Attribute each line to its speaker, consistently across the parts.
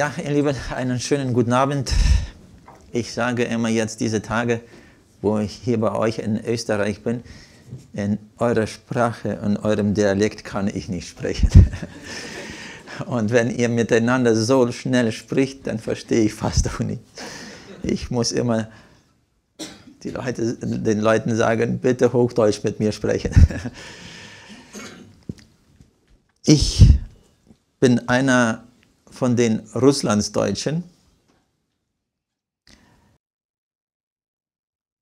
Speaker 1: Ja, ihr Lieben, einen schönen guten Abend. Ich sage immer jetzt diese Tage, wo ich hier bei euch in Österreich bin, in eurer Sprache und eurem Dialekt kann ich nicht sprechen. Und wenn ihr miteinander so schnell spricht, dann verstehe ich fast auch nicht. Ich muss immer Leute, den Leuten sagen, bitte Hochdeutsch mit mir sprechen. Ich bin einer von den Russlandsdeutschen.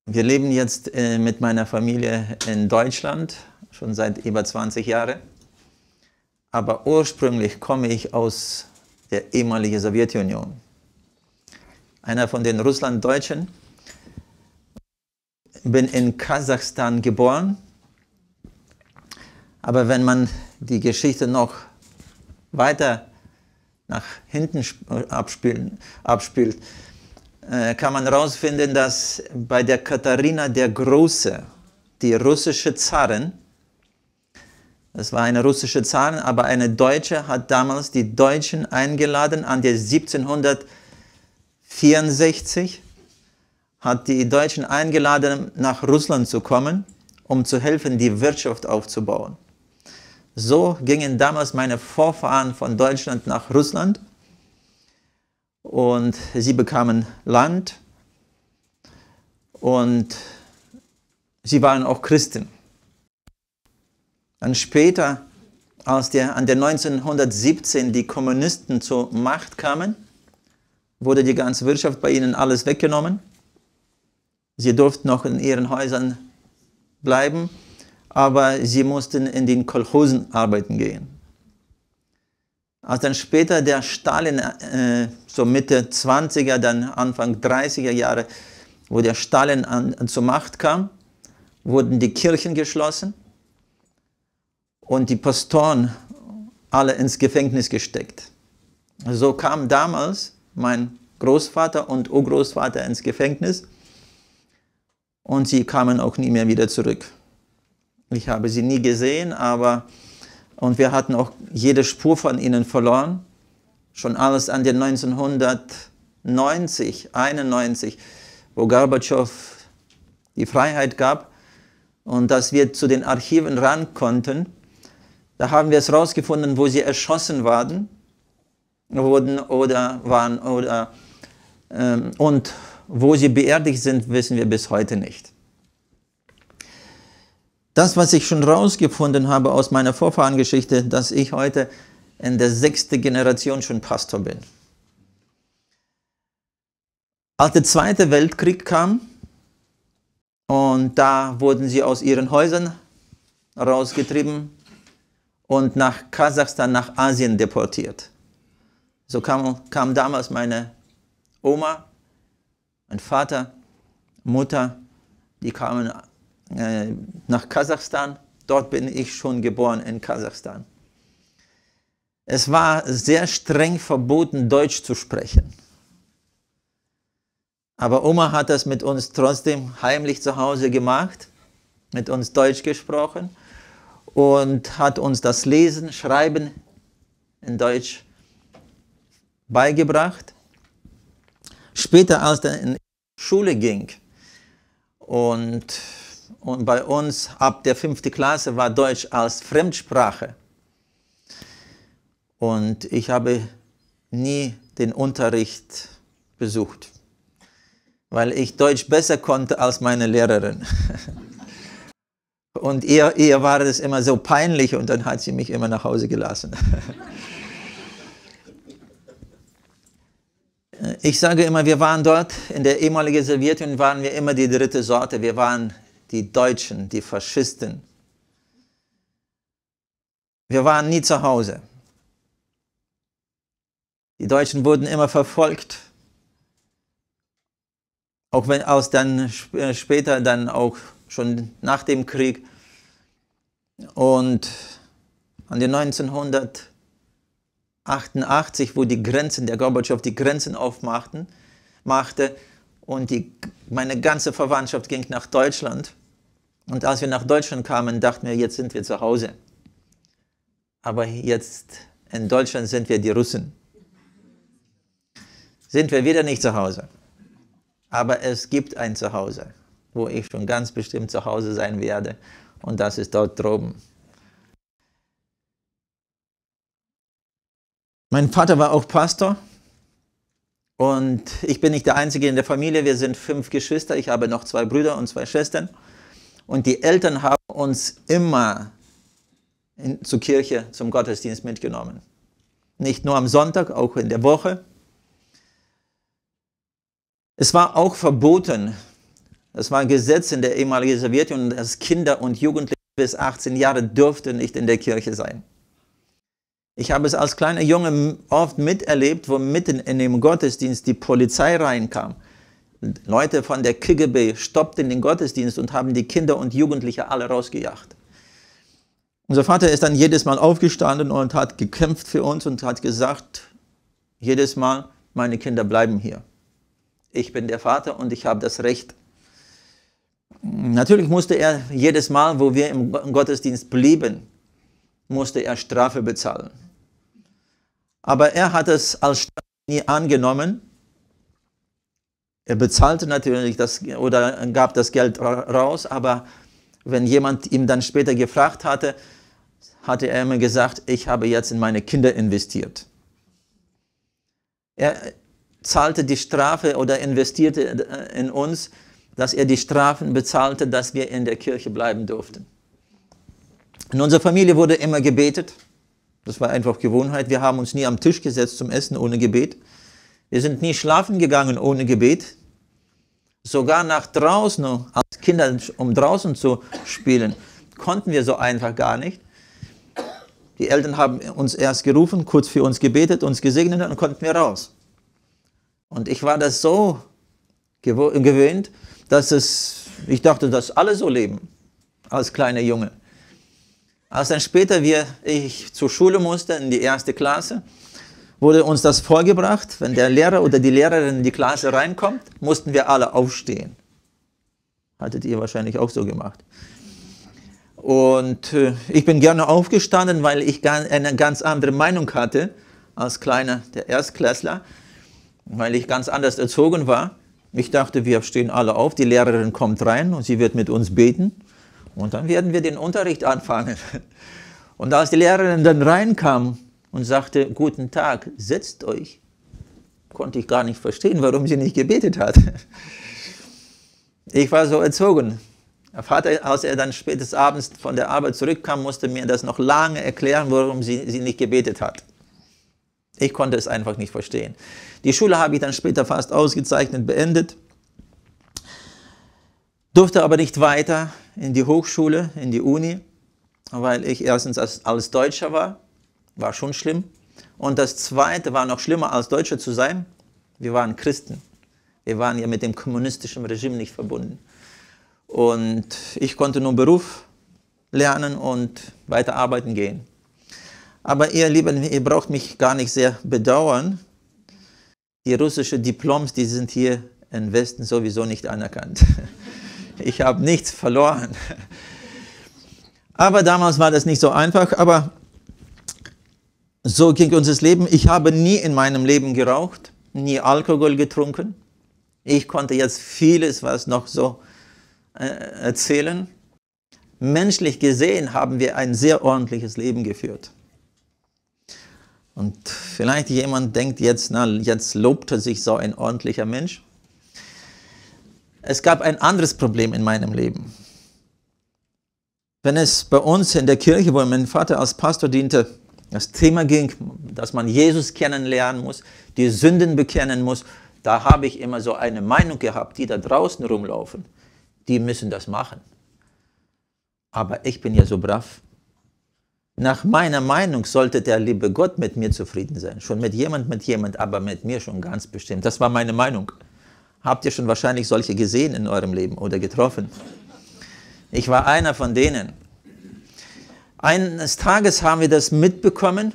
Speaker 1: Wir leben jetzt äh, mit meiner Familie in Deutschland, schon seit über 20 Jahren. Aber ursprünglich komme ich aus der ehemaligen Sowjetunion. Einer von den Russlanddeutschen. Bin in Kasachstan geboren. Aber wenn man die Geschichte noch weiter nach hinten abspielen, abspielt, äh, kann man herausfinden, dass bei der Katharina der Große, die russische Zarin, das war eine russische Zarin, aber eine Deutsche hat damals die Deutschen eingeladen. An der 1764 hat die Deutschen eingeladen, nach Russland zu kommen, um zu helfen, die Wirtschaft aufzubauen. So gingen damals meine Vorfahren von Deutschland nach Russland und sie bekamen Land und sie waren auch Christen. Dann später, als der, an der 1917 die Kommunisten zur Macht kamen, wurde die ganze Wirtschaft bei ihnen alles weggenommen. Sie durften noch in ihren Häusern bleiben aber sie mussten in den Kolchosen arbeiten gehen. Als dann später der Stalin, äh, so Mitte 20er, dann Anfang 30er Jahre, wo der Stalin an, an, zur Macht kam, wurden die Kirchen geschlossen und die Pastoren alle ins Gefängnis gesteckt. So kam damals mein Großvater und Urgroßvater ins Gefängnis und sie kamen auch nie mehr wieder zurück. Ich habe sie nie gesehen, aber und wir hatten auch jede Spur von ihnen verloren. Schon alles an den 1990, 91, wo Gorbatschow die Freiheit gab und dass wir zu den Archiven ran konnten. Da haben wir es rausgefunden, wo sie erschossen waren, wurden oder waren oder ähm, und wo sie beerdigt sind, wissen wir bis heute nicht das, was ich schon rausgefunden habe aus meiner Vorfahrengeschichte, dass ich heute in der sechsten Generation schon Pastor bin. Als der Zweite Weltkrieg kam und da wurden sie aus ihren Häusern rausgetrieben und nach Kasachstan, nach Asien deportiert. So kam, kam damals meine Oma, mein Vater, Mutter, die kamen äh, nach Kasachstan. Dort bin ich schon geboren in Kasachstan. Es war sehr streng verboten, Deutsch zu sprechen. Aber Oma hat das mit uns trotzdem heimlich zu Hause gemacht, mit uns Deutsch gesprochen und hat uns das Lesen, Schreiben in Deutsch beigebracht. Später, als er in die Schule ging und und bei uns ab der fünften Klasse war Deutsch als Fremdsprache. Und ich habe nie den Unterricht besucht, weil ich Deutsch besser konnte als meine Lehrerin. Und ihr, ihr war es immer so peinlich und dann hat sie mich immer nach Hause gelassen. Ich sage immer, wir waren dort in der ehemaligen Sowjetunion, waren wir immer die dritte Sorte. Wir waren die Deutschen, die Faschisten. Wir waren nie zu Hause. Die Deutschen wurden immer verfolgt. Auch wenn aus dann äh, später, dann auch schon nach dem Krieg. Und an die 1988, wo die Grenzen, der Gorbatschow die Grenzen aufmachten, machte und die, meine ganze Verwandtschaft ging nach Deutschland, und als wir nach Deutschland kamen, dachten wir, jetzt sind wir zu Hause. Aber jetzt in Deutschland sind wir die Russen. Sind wir wieder nicht zu Hause. Aber es gibt ein Zuhause, wo ich schon ganz bestimmt zu Hause sein werde. Und das ist dort droben. Mein Vater war auch Pastor. Und ich bin nicht der Einzige in der Familie. Wir sind fünf Geschwister. Ich habe noch zwei Brüder und zwei Schwestern. Und die Eltern haben uns immer in, zur Kirche, zum Gottesdienst mitgenommen. Nicht nur am Sonntag, auch in der Woche. Es war auch verboten, es war ein Gesetz in der ehemaligen Sowjetunion, dass Kinder und Jugendliche bis 18 Jahre dürften nicht in der Kirche sein. Ich habe es als kleiner Junge oft miterlebt, wo mitten in dem Gottesdienst die Polizei reinkam Leute von der KGB stoppten den Gottesdienst und haben die Kinder und Jugendliche alle rausgejagt. Unser Vater ist dann jedes Mal aufgestanden und hat gekämpft für uns und hat gesagt, jedes Mal, meine Kinder bleiben hier. Ich bin der Vater und ich habe das Recht. Natürlich musste er jedes Mal, wo wir im Gottesdienst blieben, musste er Strafe bezahlen. Aber er hat es als Strafe nie angenommen, er bezahlte natürlich das oder gab das Geld raus, aber wenn jemand ihm dann später gefragt hatte, hatte er immer gesagt, ich habe jetzt in meine Kinder investiert. Er äh, zahlte die Strafe oder investierte äh, in uns, dass er die Strafen bezahlte, dass wir in der Kirche bleiben durften. In unserer Familie wurde immer gebetet. Das war einfach Gewohnheit. Wir haben uns nie am Tisch gesetzt zum Essen ohne Gebet. Wir sind nie schlafen gegangen ohne Gebet sogar nach draußen, als Kinder, um draußen zu spielen, konnten wir so einfach gar nicht. Die Eltern haben uns erst gerufen, kurz für uns gebetet, uns gesegnet und konnten wir raus. Und ich war das so gewöhnt, dass es, ich dachte, dass alle so leben, als kleiner Junge. Als dann später wir, ich zur Schule musste, in die erste Klasse, wurde uns das vorgebracht, wenn der Lehrer oder die Lehrerin in die Klasse reinkommt, mussten wir alle aufstehen. Hattet ihr wahrscheinlich auch so gemacht. Und äh, ich bin gerne aufgestanden, weil ich eine ganz andere Meinung hatte als kleiner, der Erstklässler, weil ich ganz anders erzogen war. Ich dachte, wir stehen alle auf, die Lehrerin kommt rein und sie wird mit uns beten und dann werden wir den Unterricht anfangen. Und als die Lehrerin dann reinkam und sagte, guten Tag, setzt euch. Konnte ich gar nicht verstehen, warum sie nicht gebetet hat. Ich war so erzogen. Der Vater, als er dann spätes abends von der Arbeit zurückkam, musste mir das noch lange erklären, warum sie, sie nicht gebetet hat. Ich konnte es einfach nicht verstehen. Die Schule habe ich dann später fast ausgezeichnet beendet, durfte aber nicht weiter in die Hochschule, in die Uni, weil ich erstens als, als Deutscher war war schon schlimm. Und das Zweite war noch schlimmer als Deutsche zu sein. Wir waren Christen. Wir waren ja mit dem kommunistischen Regime nicht verbunden. Und ich konnte nur Beruf lernen und weiter arbeiten gehen. Aber ihr Lieben, ihr braucht mich gar nicht sehr bedauern. Die russischen Diploms, die sind hier im Westen sowieso nicht anerkannt. Ich habe nichts verloren. Aber damals war das nicht so einfach. Aber so ging unser Leben. Ich habe nie in meinem Leben geraucht, nie Alkohol getrunken. Ich konnte jetzt vieles, was noch so äh, erzählen. Menschlich gesehen haben wir ein sehr ordentliches Leben geführt. Und vielleicht jemand denkt jetzt, na, jetzt lobte sich so ein ordentlicher Mensch. Es gab ein anderes Problem in meinem Leben. Wenn es bei uns in der Kirche, wo mein Vater als Pastor diente, das Thema ging, dass man Jesus kennenlernen muss, die Sünden bekennen muss, da habe ich immer so eine Meinung gehabt, die da draußen rumlaufen, die müssen das machen. Aber ich bin ja so brav. Nach meiner Meinung sollte der liebe Gott mit mir zufrieden sein. Schon mit jemand, mit jemand, aber mit mir schon ganz bestimmt. Das war meine Meinung. Habt ihr schon wahrscheinlich solche gesehen in eurem Leben oder getroffen? Ich war einer von denen. Eines Tages haben wir das mitbekommen,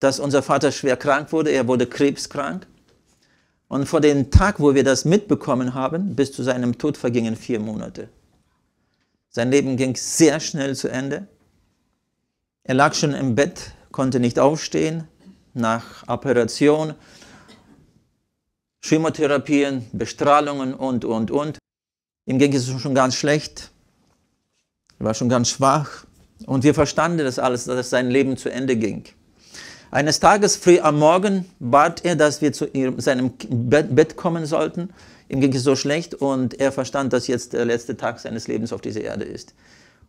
Speaker 1: dass unser Vater schwer krank wurde. Er wurde krebskrank. Und vor dem Tag, wo wir das mitbekommen haben, bis zu seinem Tod vergingen vier Monate. Sein Leben ging sehr schnell zu Ende. Er lag schon im Bett, konnte nicht aufstehen nach Operation, Chemotherapien, Bestrahlungen und, und, und. Ihm ging es schon ganz schlecht. Er war schon ganz schwach. Und wir verstanden das alles, dass sein Leben zu Ende ging. Eines Tages früh am Morgen bat er, dass wir zu ihrem, seinem Bett kommen sollten. Ihm ging es so schlecht und er verstand, dass jetzt der letzte Tag seines Lebens auf dieser Erde ist.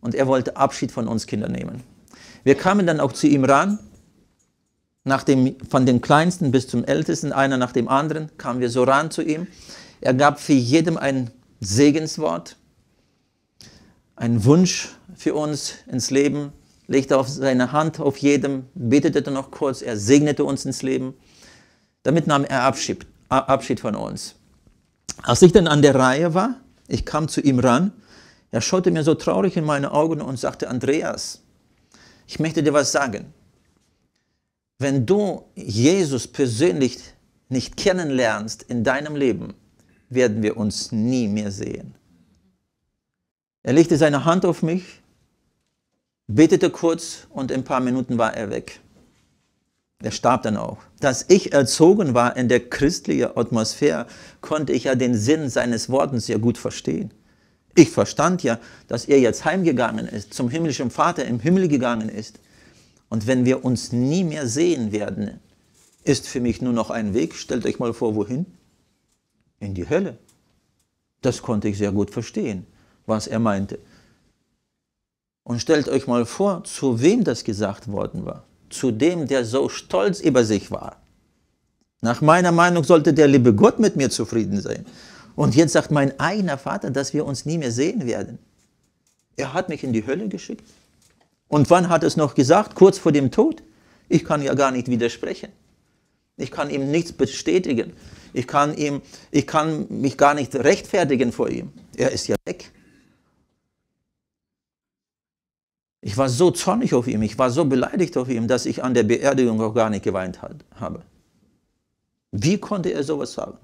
Speaker 1: Und er wollte Abschied von uns Kindern nehmen. Wir kamen dann auch zu ihm ran. Nach dem, von dem Kleinsten bis zum Ältesten, einer nach dem anderen, kamen wir so ran zu ihm. Er gab für jedem ein Segenswort ein Wunsch für uns ins Leben, legte auf seine Hand auf jedem, betete noch kurz, er segnete uns ins Leben. Damit nahm er Abschied, Abschied von uns. Als ich dann an der Reihe war, ich kam zu ihm ran, er schaute mir so traurig in meine Augen und sagte, Andreas, ich möchte dir was sagen. Wenn du Jesus persönlich nicht kennenlernst in deinem Leben, werden wir uns nie mehr sehen. Er legte seine Hand auf mich, betete kurz und in ein paar Minuten war er weg. Er starb dann auch. Dass ich erzogen war in der christlichen Atmosphäre, konnte ich ja den Sinn seines Wortens sehr gut verstehen. Ich verstand ja, dass er jetzt heimgegangen ist, zum himmlischen Vater im Himmel gegangen ist. Und wenn wir uns nie mehr sehen werden, ist für mich nur noch ein Weg. Stellt euch mal vor, wohin? In die Hölle. Das konnte ich sehr gut verstehen was er meinte. Und stellt euch mal vor, zu wem das gesagt worden war. Zu dem, der so stolz über sich war. Nach meiner Meinung sollte der liebe Gott mit mir zufrieden sein. Und jetzt sagt mein eigener Vater, dass wir uns nie mehr sehen werden. Er hat mich in die Hölle geschickt. Und wann hat es noch gesagt? Kurz vor dem Tod? Ich kann ja gar nicht widersprechen. Ich kann ihm nichts bestätigen. Ich kann, ihm, ich kann mich gar nicht rechtfertigen vor ihm. Er ist ja weg. Ich war so zornig auf ihn, ich war so beleidigt auf ihn, dass ich an der Beerdigung auch gar nicht geweint hat, habe. Wie konnte er sowas sagen?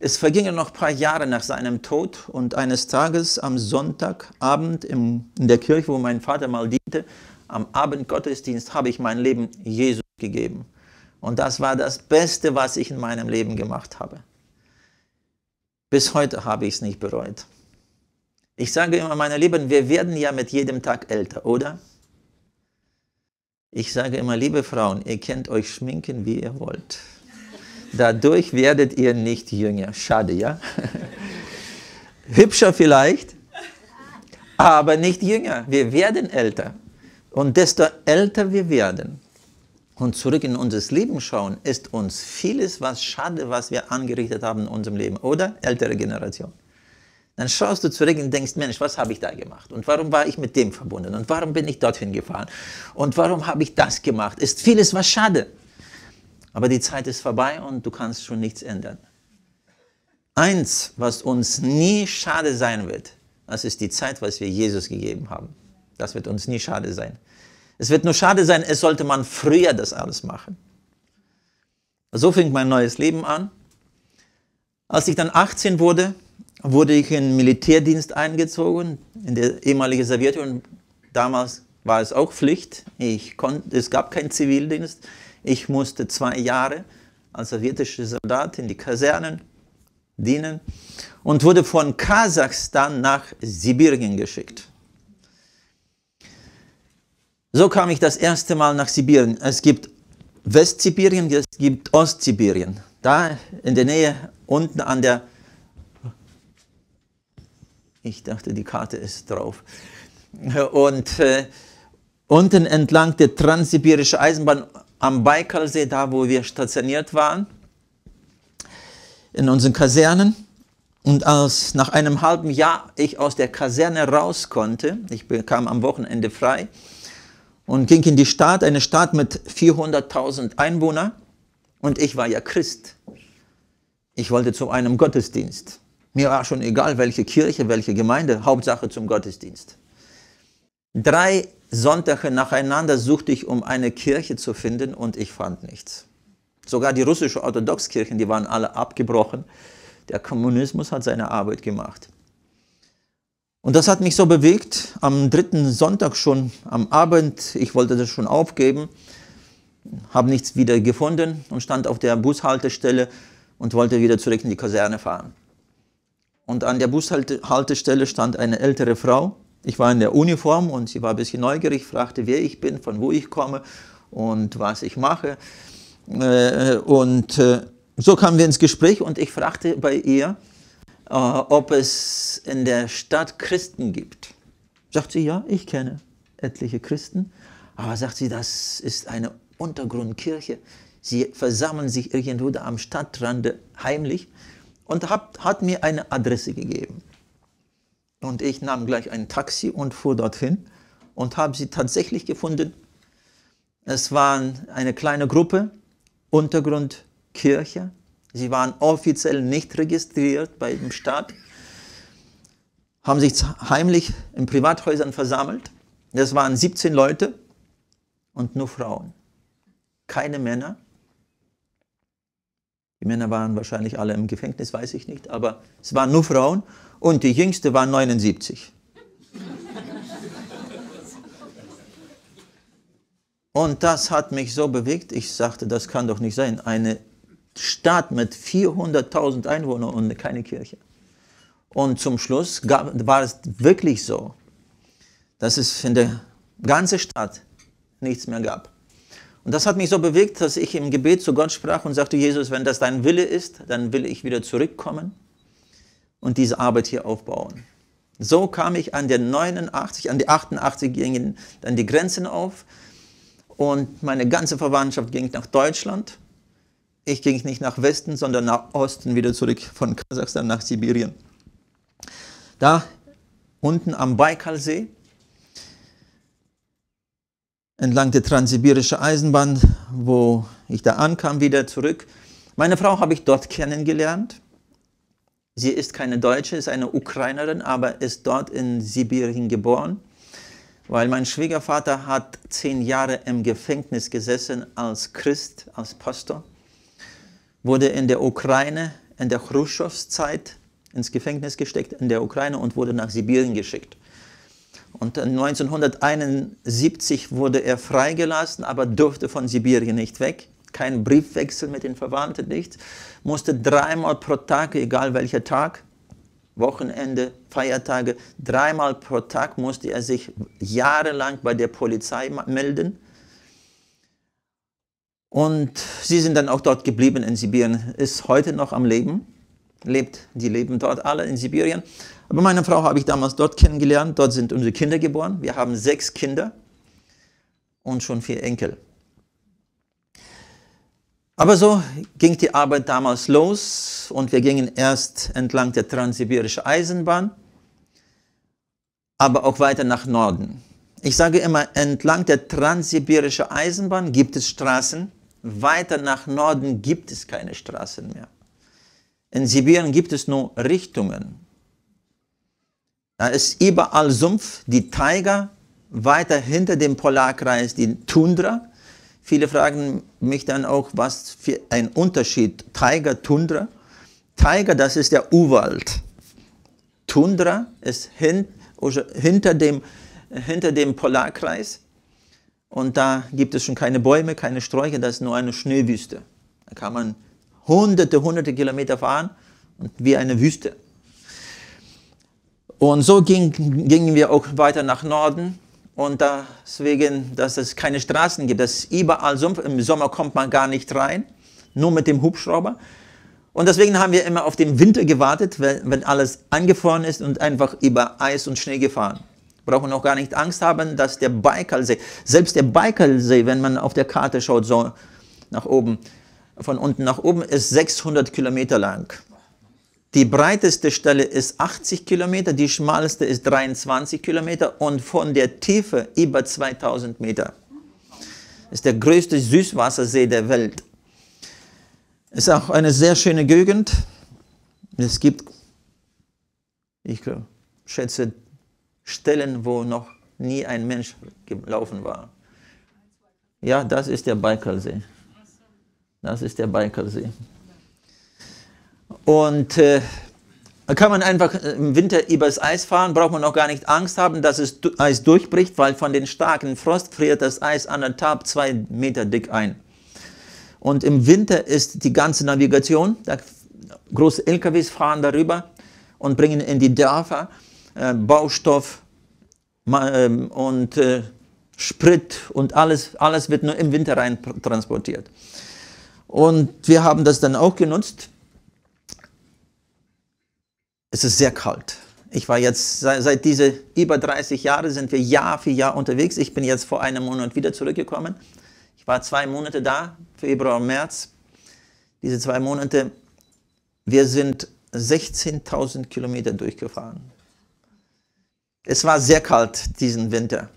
Speaker 1: Es vergingen noch ein paar Jahre nach seinem Tod und eines Tages am Sonntagabend in der Kirche, wo mein Vater mal diente, am Abend Gottesdienst habe ich mein Leben Jesus gegeben. Und das war das Beste, was ich in meinem Leben gemacht habe. Bis heute habe ich es nicht bereut. Ich sage immer, meine Lieben, wir werden ja mit jedem Tag älter, oder? Ich sage immer, liebe Frauen, ihr könnt euch schminken, wie ihr wollt. Dadurch werdet ihr nicht jünger. Schade, ja? Hübscher vielleicht, aber nicht jünger. Wir werden älter. Und desto älter wir werden und zurück in unser Leben schauen, ist uns vieles, was schade, was wir angerichtet haben in unserem Leben, oder? Ältere Generation dann schaust du zurück und denkst, Mensch, was habe ich da gemacht? Und warum war ich mit dem verbunden? Und warum bin ich dorthin gefahren? Und warum habe ich das gemacht? Ist vieles was schade. Aber die Zeit ist vorbei und du kannst schon nichts ändern. Eins, was uns nie schade sein wird, das ist die Zeit, was wir Jesus gegeben haben. Das wird uns nie schade sein. Es wird nur schade sein, es sollte man früher das alles machen. So fing mein neues Leben an. Als ich dann 18 wurde, wurde ich in den Militärdienst eingezogen, in der ehemaligen Sowjetunion. Damals war es auch Pflicht. Ich konnte, es gab keinen Zivildienst. Ich musste zwei Jahre als sowjetischer Soldat in die Kasernen dienen und wurde von Kasachstan nach Sibirien geschickt. So kam ich das erste Mal nach Sibirien. Es gibt Westsibirien, es gibt Ostsibirien. Da in der Nähe unten an der ich dachte, die Karte ist drauf. Und äh, unten entlang der transsibirischen Eisenbahn am Baikalsee, da wo wir stationiert waren, in unseren Kasernen. Und als nach einem halben Jahr ich aus der Kaserne raus konnte, ich bekam am Wochenende frei und ging in die Stadt, eine Stadt mit 400.000 Einwohnern. Und ich war ja Christ. Ich wollte zu einem Gottesdienst. Mir war schon egal, welche Kirche, welche Gemeinde, Hauptsache zum Gottesdienst. Drei Sonntage nacheinander suchte ich, um eine Kirche zu finden und ich fand nichts. Sogar die russische Orthodoxkirchen, die waren alle abgebrochen. Der Kommunismus hat seine Arbeit gemacht. Und das hat mich so bewegt, am dritten Sonntag schon am Abend, ich wollte das schon aufgeben, habe nichts wieder gefunden und stand auf der Bushaltestelle und wollte wieder zurück in die Kaserne fahren. Und an der Bushaltestelle stand eine ältere Frau. Ich war in der Uniform und sie war ein bisschen neugierig, fragte, wer ich bin, von wo ich komme und was ich mache. Äh, und äh, so kamen wir ins Gespräch und ich fragte bei ihr, äh, ob es in der Stadt Christen gibt. Sagt sie, ja, ich kenne etliche Christen. Aber sagt sie, das ist eine Untergrundkirche. Sie versammeln sich irgendwo da am Stadtrande heimlich und hab, hat mir eine Adresse gegeben. Und ich nahm gleich ein Taxi und fuhr dorthin und habe sie tatsächlich gefunden. Es waren eine kleine Gruppe, Untergrundkirche. Sie waren offiziell nicht registriert bei dem Staat, haben sich heimlich in Privathäusern versammelt. Es waren 17 Leute und nur Frauen, keine Männer. Die Männer waren wahrscheinlich alle im Gefängnis, weiß ich nicht, aber es waren nur Frauen und die jüngste war 79. Und das hat mich so bewegt, ich sagte, das kann doch nicht sein. Eine Stadt mit 400.000 Einwohnern und keine Kirche. Und zum Schluss gab, war es wirklich so, dass es in der ganzen Stadt nichts mehr gab. Und das hat mich so bewegt, dass ich im Gebet zu Gott sprach und sagte, Jesus, wenn das dein Wille ist, dann will ich wieder zurückkommen und diese Arbeit hier aufbauen. So kam ich an der 89, an die 88 gingen dann die Grenzen auf und meine ganze Verwandtschaft ging nach Deutschland. Ich ging nicht nach Westen, sondern nach Osten wieder zurück von Kasachstan nach Sibirien. Da unten am Baikalsee entlang der transsibirischen Eisenbahn, wo ich da ankam, wieder zurück. Meine Frau habe ich dort kennengelernt. Sie ist keine Deutsche, ist eine Ukrainerin, aber ist dort in Sibirien geboren, weil mein Schwiegervater hat zehn Jahre im Gefängnis gesessen als Christ, als Pastor, wurde in der Ukraine in der Khrushchevs-Zeit ins Gefängnis gesteckt in der Ukraine und wurde nach Sibirien geschickt. Und 1971 wurde er freigelassen, aber durfte von Sibirien nicht weg. Kein Briefwechsel mit den Verwandten, nichts. Musste dreimal pro Tag, egal welcher Tag, Wochenende, Feiertage, dreimal pro Tag musste er sich jahrelang bei der Polizei melden. Und sie sind dann auch dort geblieben in Sibirien, ist heute noch am Leben, lebt, die leben dort alle in Sibirien. Aber meine Frau habe ich damals dort kennengelernt. Dort sind unsere Kinder geboren. Wir haben sechs Kinder und schon vier Enkel. Aber so ging die Arbeit damals los und wir gingen erst entlang der transsibirischen Eisenbahn, aber auch weiter nach Norden. Ich sage immer, entlang der transsibirischen Eisenbahn gibt es Straßen, weiter nach Norden gibt es keine Straßen mehr. In Sibirien gibt es nur Richtungen. Da ist überall Sumpf, die Taiga, weiter hinter dem Polarkreis die Tundra. Viele fragen mich dann auch, was für ein Unterschied Taiga, Tundra. Taiga, das ist der Urwald. Tundra ist hin, also hinter, dem, hinter dem Polarkreis. Und da gibt es schon keine Bäume, keine Sträucher, das ist nur eine Schneewüste. Da kann man hunderte, hunderte Kilometer fahren und wie eine Wüste. Und so ging, gingen wir auch weiter nach Norden. Und deswegen, dass es keine Straßen gibt, dass überall Sumpf, im Sommer kommt man gar nicht rein, nur mit dem Hubschrauber. Und deswegen haben wir immer auf den Winter gewartet, wenn, wenn alles angefroren ist und einfach über Eis und Schnee gefahren. Brauchen auch gar nicht Angst haben, dass der Baikalsee, selbst der Baikalsee, wenn man auf der Karte schaut, so nach oben, von unten nach oben, ist 600 Kilometer lang. Die breiteste Stelle ist 80 Kilometer, die schmalste ist 23 Kilometer und von der Tiefe über 2000 Meter. Ist der größte Süßwassersee der Welt. Ist auch eine sehr schöne Gegend. Es gibt, ich schätze Stellen, wo noch nie ein Mensch gelaufen war. Ja, das ist der Baikalsee. Das ist der Baikalsee. Und äh, kann man einfach äh, im Winter übers Eis fahren, braucht man auch gar nicht Angst haben, dass das Eis durchbricht, weil von den starken Frost friert das Eis anderthalb, zwei Meter dick ein. Und im Winter ist die ganze Navigation, da große LKWs fahren darüber und bringen in die Dörfer äh, Baustoff ähm, und äh, Sprit und alles, alles wird nur im Winter rein transportiert. Und wir haben das dann auch genutzt es ist sehr kalt. Ich war jetzt, seit, seit diese über 30 Jahre sind wir Jahr für Jahr unterwegs. Ich bin jetzt vor einem Monat wieder zurückgekommen. Ich war zwei Monate da, Februar, und März. Diese zwei Monate, wir sind 16.000 Kilometer durchgefahren. Es war sehr kalt diesen Winter.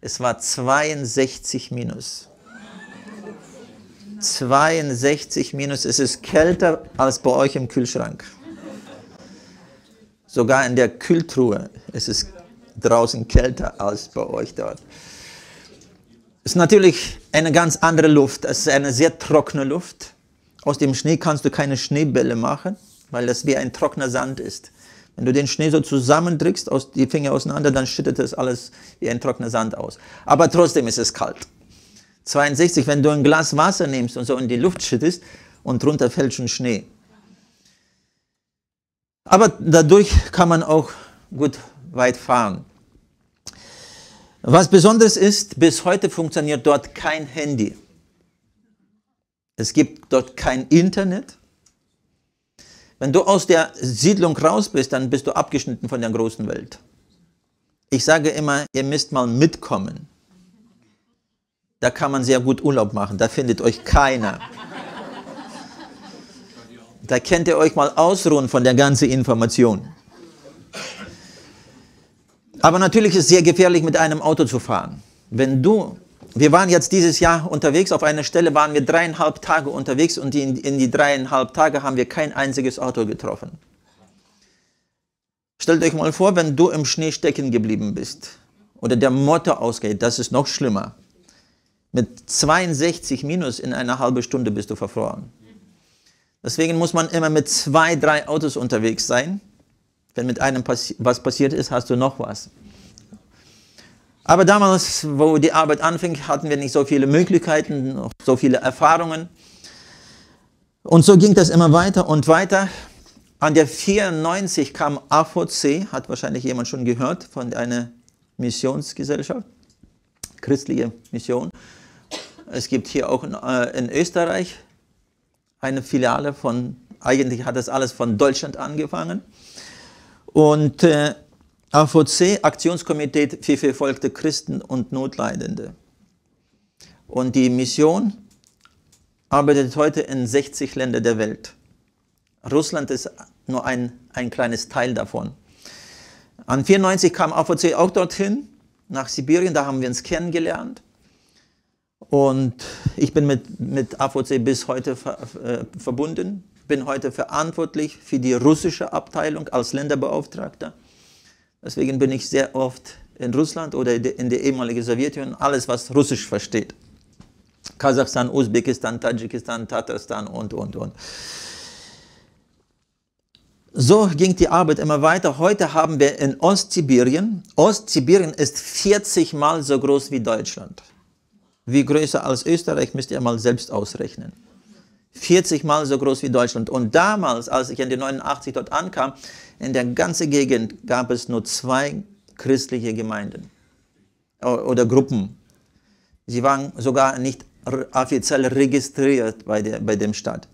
Speaker 1: Es war 62 minus. 62 minus, es ist kälter als bei euch im Kühlschrank. Sogar in der Kühltruhe. Es ist draußen kälter als bei euch dort. Es ist natürlich eine ganz andere Luft. Es ist eine sehr trockene Luft. Aus dem Schnee kannst du keine Schneebälle machen, weil das wie ein trockener Sand ist. Wenn du den Schnee so zusammendrückst, aus, die Finger auseinander, dann schüttet das alles wie ein trockener Sand aus. Aber trotzdem ist es kalt. 62, wenn du ein Glas Wasser nimmst und so in die Luft schüttest und drunter fällt schon Schnee. Aber dadurch kann man auch gut weit fahren. Was besonders ist, bis heute funktioniert dort kein Handy. Es gibt dort kein Internet. Wenn du aus der Siedlung raus bist, dann bist du abgeschnitten von der großen Welt. Ich sage immer, ihr müsst mal mitkommen. Da kann man sehr gut Urlaub machen, da findet euch keiner. Da könnt ihr euch mal ausruhen von der ganzen Information. Aber natürlich ist es sehr gefährlich, mit einem Auto zu fahren. Wenn du, wir waren jetzt dieses Jahr unterwegs, auf einer Stelle waren wir dreieinhalb Tage unterwegs und in, in die dreieinhalb Tage haben wir kein einziges Auto getroffen. Stellt euch mal vor, wenn du im Schnee stecken geblieben bist oder der Motor ausgeht, das ist noch schlimmer. Mit 62 minus in einer halben Stunde bist du verfroren. Deswegen muss man immer mit zwei, drei Autos unterwegs sein. Wenn mit einem passi was passiert ist, hast du noch was. Aber damals, wo die Arbeit anfing, hatten wir nicht so viele Möglichkeiten, noch so viele Erfahrungen. Und so ging das immer weiter und weiter. An der 94 kam AVC, hat wahrscheinlich jemand schon gehört, von einer Missionsgesellschaft, christliche Mission. Es gibt hier auch in, äh, in Österreich eine Filiale von, eigentlich hat das alles von Deutschland angefangen. Und äh, AVC, Aktionskomitee für verfolgte Christen und Notleidende. Und die Mission arbeitet heute in 60 Ländern der Welt. Russland ist nur ein, ein kleines Teil davon. An 94 kam AVC auch dorthin, nach Sibirien, da haben wir uns kennengelernt. Und ich bin mit, mit AVC bis heute ver, äh, verbunden, bin heute verantwortlich für die russische Abteilung als Länderbeauftragter. Deswegen bin ich sehr oft in Russland oder in der ehemaligen Sowjetunion, alles was russisch versteht. Kasachstan, Usbekistan, Tadschikistan, Tatarstan und, und, und. So ging die Arbeit immer weiter. Heute haben wir in Ostsibirien, Ostsibirien ist 40 Mal so groß wie Deutschland. Wie größer als Österreich müsst ihr mal selbst ausrechnen. 40 Mal so groß wie Deutschland. Und damals, als ich in den 89 dort ankam, in der ganzen Gegend gab es nur zwei christliche Gemeinden oder Gruppen. Sie waren sogar nicht offiziell registriert bei, der, bei dem Staat.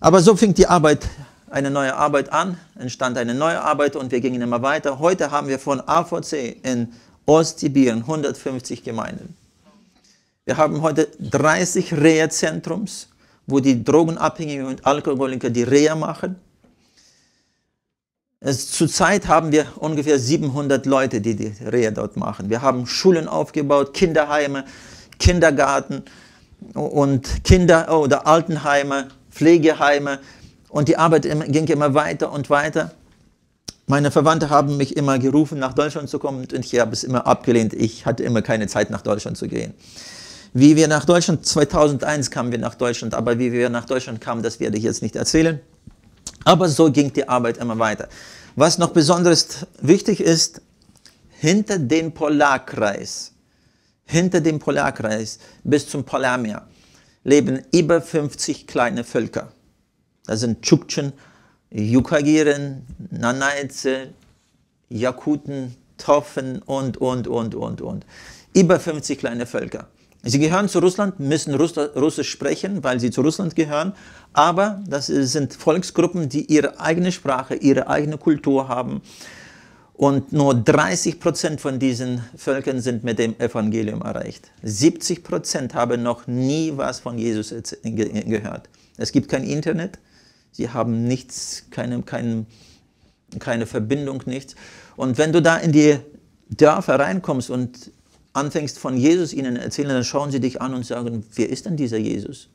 Speaker 1: Aber so fing die Arbeit, eine neue Arbeit an, entstand eine neue Arbeit und wir gingen immer weiter. Heute haben wir von AVC in Ostsibirien 150 Gemeinden. Wir haben heute 30 Reha-Zentrums, wo die Drogenabhängigen und Alkoholiker die Reha machen. Zurzeit haben wir ungefähr 700 Leute, die die Reha dort machen. Wir haben Schulen aufgebaut, Kinderheime, Kindergarten und Kinder- oh, oder Altenheime, Pflegeheime. Und die Arbeit ging immer weiter und weiter. Meine Verwandte haben mich immer gerufen, nach Deutschland zu kommen und ich habe es immer abgelehnt. Ich hatte immer keine Zeit, nach Deutschland zu gehen. Wie wir nach Deutschland, 2001 kamen wir nach Deutschland, aber wie wir nach Deutschland kamen, das werde ich jetzt nicht erzählen. Aber so ging die Arbeit immer weiter. Was noch besonders wichtig ist, hinter dem Polarkreis, hinter dem Polarkreis bis zum Polarmeer leben über 50 kleine Völker. Das sind Tschukchen, Yukagiren, Nanaize, Jakuten, Toffen und, und, und, und, und. Über 50 kleine Völker. Sie gehören zu Russland, müssen Russisch sprechen, weil sie zu Russland gehören, aber das sind Volksgruppen, die ihre eigene Sprache, ihre eigene Kultur haben. Und nur 30 Prozent von diesen Völkern sind mit dem Evangelium erreicht. 70 Prozent haben noch nie was von Jesus gehört. Es gibt kein Internet, sie haben nichts, keine, keine, keine Verbindung, nichts. Und wenn du da in die Dörfer reinkommst und anfängst von Jesus ihnen erzählen, dann schauen sie dich an und sagen, wer ist denn dieser Jesus?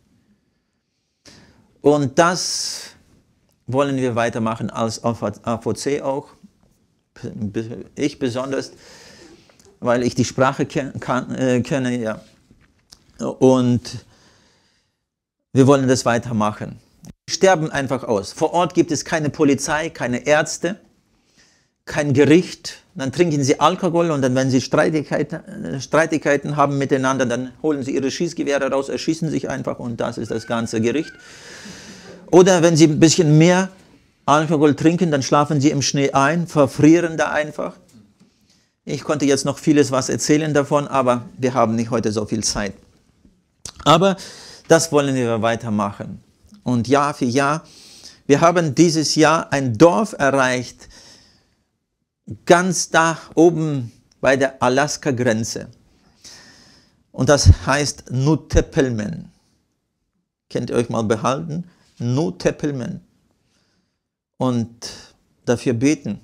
Speaker 1: Und das wollen wir weitermachen als AVC auch. Ich besonders, weil ich die Sprache ken kann, äh, kenne. Ja. Und wir wollen das weitermachen. Wir sterben einfach aus. Vor Ort gibt es keine Polizei, keine Ärzte, kein Gericht, dann trinken sie Alkohol und dann, wenn sie Streitigkeiten, Streitigkeiten haben miteinander, dann holen sie ihre Schießgewehre raus, erschießen sich einfach und das ist das ganze Gericht. Oder wenn sie ein bisschen mehr Alkohol trinken, dann schlafen sie im Schnee ein, verfrieren da einfach. Ich konnte jetzt noch vieles was erzählen davon, aber wir haben nicht heute so viel Zeit. Aber das wollen wir weitermachen. Und Jahr für Jahr, wir haben dieses Jahr ein Dorf erreicht, ganz da oben bei der Alaska-Grenze. Und das heißt Nutepelmen. Kennt ihr euch mal behalten? Nutepelmen. Und dafür beten.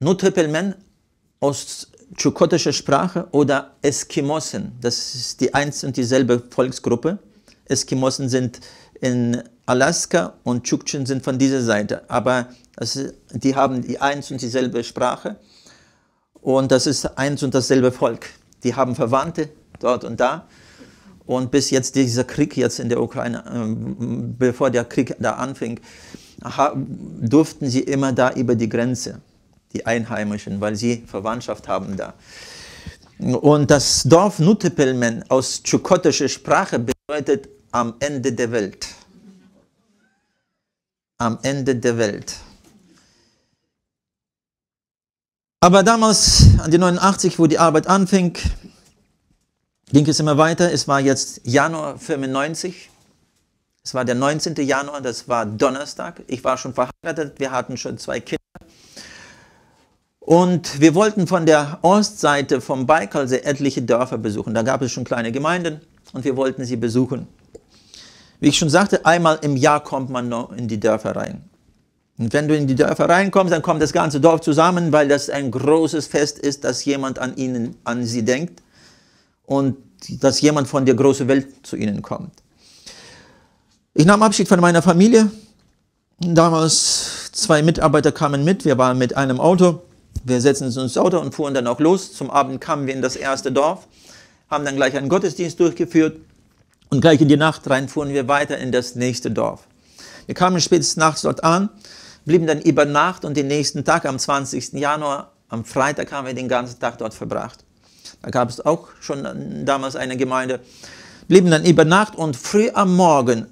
Speaker 1: Nutepelmen aus chukotischer Sprache oder Eskimosen. Das ist die eins und dieselbe Volksgruppe. Eskimosen sind in Alaska und Chukchen sind von dieser Seite. Aber also die haben die eins und dieselbe Sprache und das ist eins und dasselbe Volk. Die haben Verwandte dort und da. Und bis jetzt dieser Krieg jetzt in der Ukraine, äh, bevor der Krieg da anfing, durften sie immer da über die Grenze, die Einheimischen, weil sie Verwandtschaft haben da. Und das Dorf Nutepelmen aus tschukottischer Sprache bedeutet am Ende der Welt. Am Ende der Welt. Aber damals, an die 89, wo die Arbeit anfing, ging es immer weiter. Es war jetzt Januar 95. Es war der 19. Januar, das war Donnerstag. Ich war schon verheiratet, wir hatten schon zwei Kinder. Und wir wollten von der Ostseite vom Baikalsee etliche Dörfer besuchen. Da gab es schon kleine Gemeinden und wir wollten sie besuchen. Wie ich schon sagte, einmal im Jahr kommt man noch in die Dörfer rein. Und wenn du in die Dörfer reinkommst, dann kommt das ganze Dorf zusammen, weil das ein großes Fest ist, dass jemand an ihnen, an sie denkt und dass jemand von der großen Welt zu ihnen kommt. Ich nahm Abschied von meiner Familie. Damals zwei Mitarbeiter kamen mit. Wir waren mit einem Auto. Wir setzten uns ins Auto und fuhren dann auch los. Zum Abend kamen wir in das erste Dorf, haben dann gleich einen Gottesdienst durchgeführt und gleich in die Nacht rein fuhren wir weiter in das nächste Dorf. Wir kamen spätestens nachts dort an blieben dann über Nacht und den nächsten Tag, am 20. Januar, am Freitag haben wir den ganzen Tag dort verbracht. Da gab es auch schon äh, damals eine Gemeinde. Blieben dann über Nacht und früh am Morgen,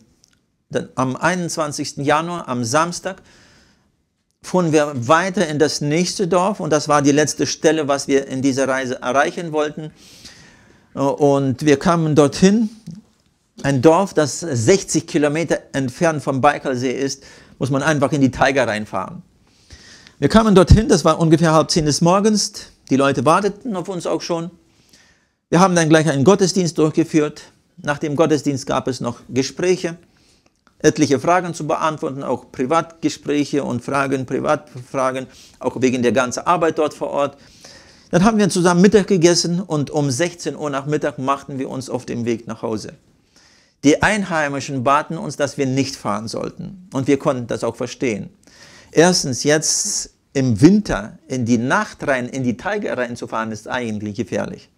Speaker 1: dann am 21. Januar, am Samstag, fuhren wir weiter in das nächste Dorf und das war die letzte Stelle, was wir in dieser Reise erreichen wollten. Äh, und wir kamen dorthin, ein Dorf, das 60 Kilometer entfernt vom Baikalsee ist, muss man einfach in die Tiger reinfahren. Wir kamen dorthin, das war ungefähr halb zehn des Morgens. Die Leute warteten auf uns auch schon. Wir haben dann gleich einen Gottesdienst durchgeführt. Nach dem Gottesdienst gab es noch Gespräche, etliche Fragen zu beantworten, auch Privatgespräche und Fragen, Privatfragen, auch wegen der ganzen Arbeit dort vor Ort. Dann haben wir zusammen Mittag gegessen und um 16 Uhr nach Mittag machten wir uns auf den Weg nach Hause. Die Einheimischen baten uns, dass wir nicht fahren sollten. Und wir konnten das auch verstehen. Erstens, jetzt im Winter in die Nacht rein, in die Tiger reinzufahren, ist eigentlich gefährlich.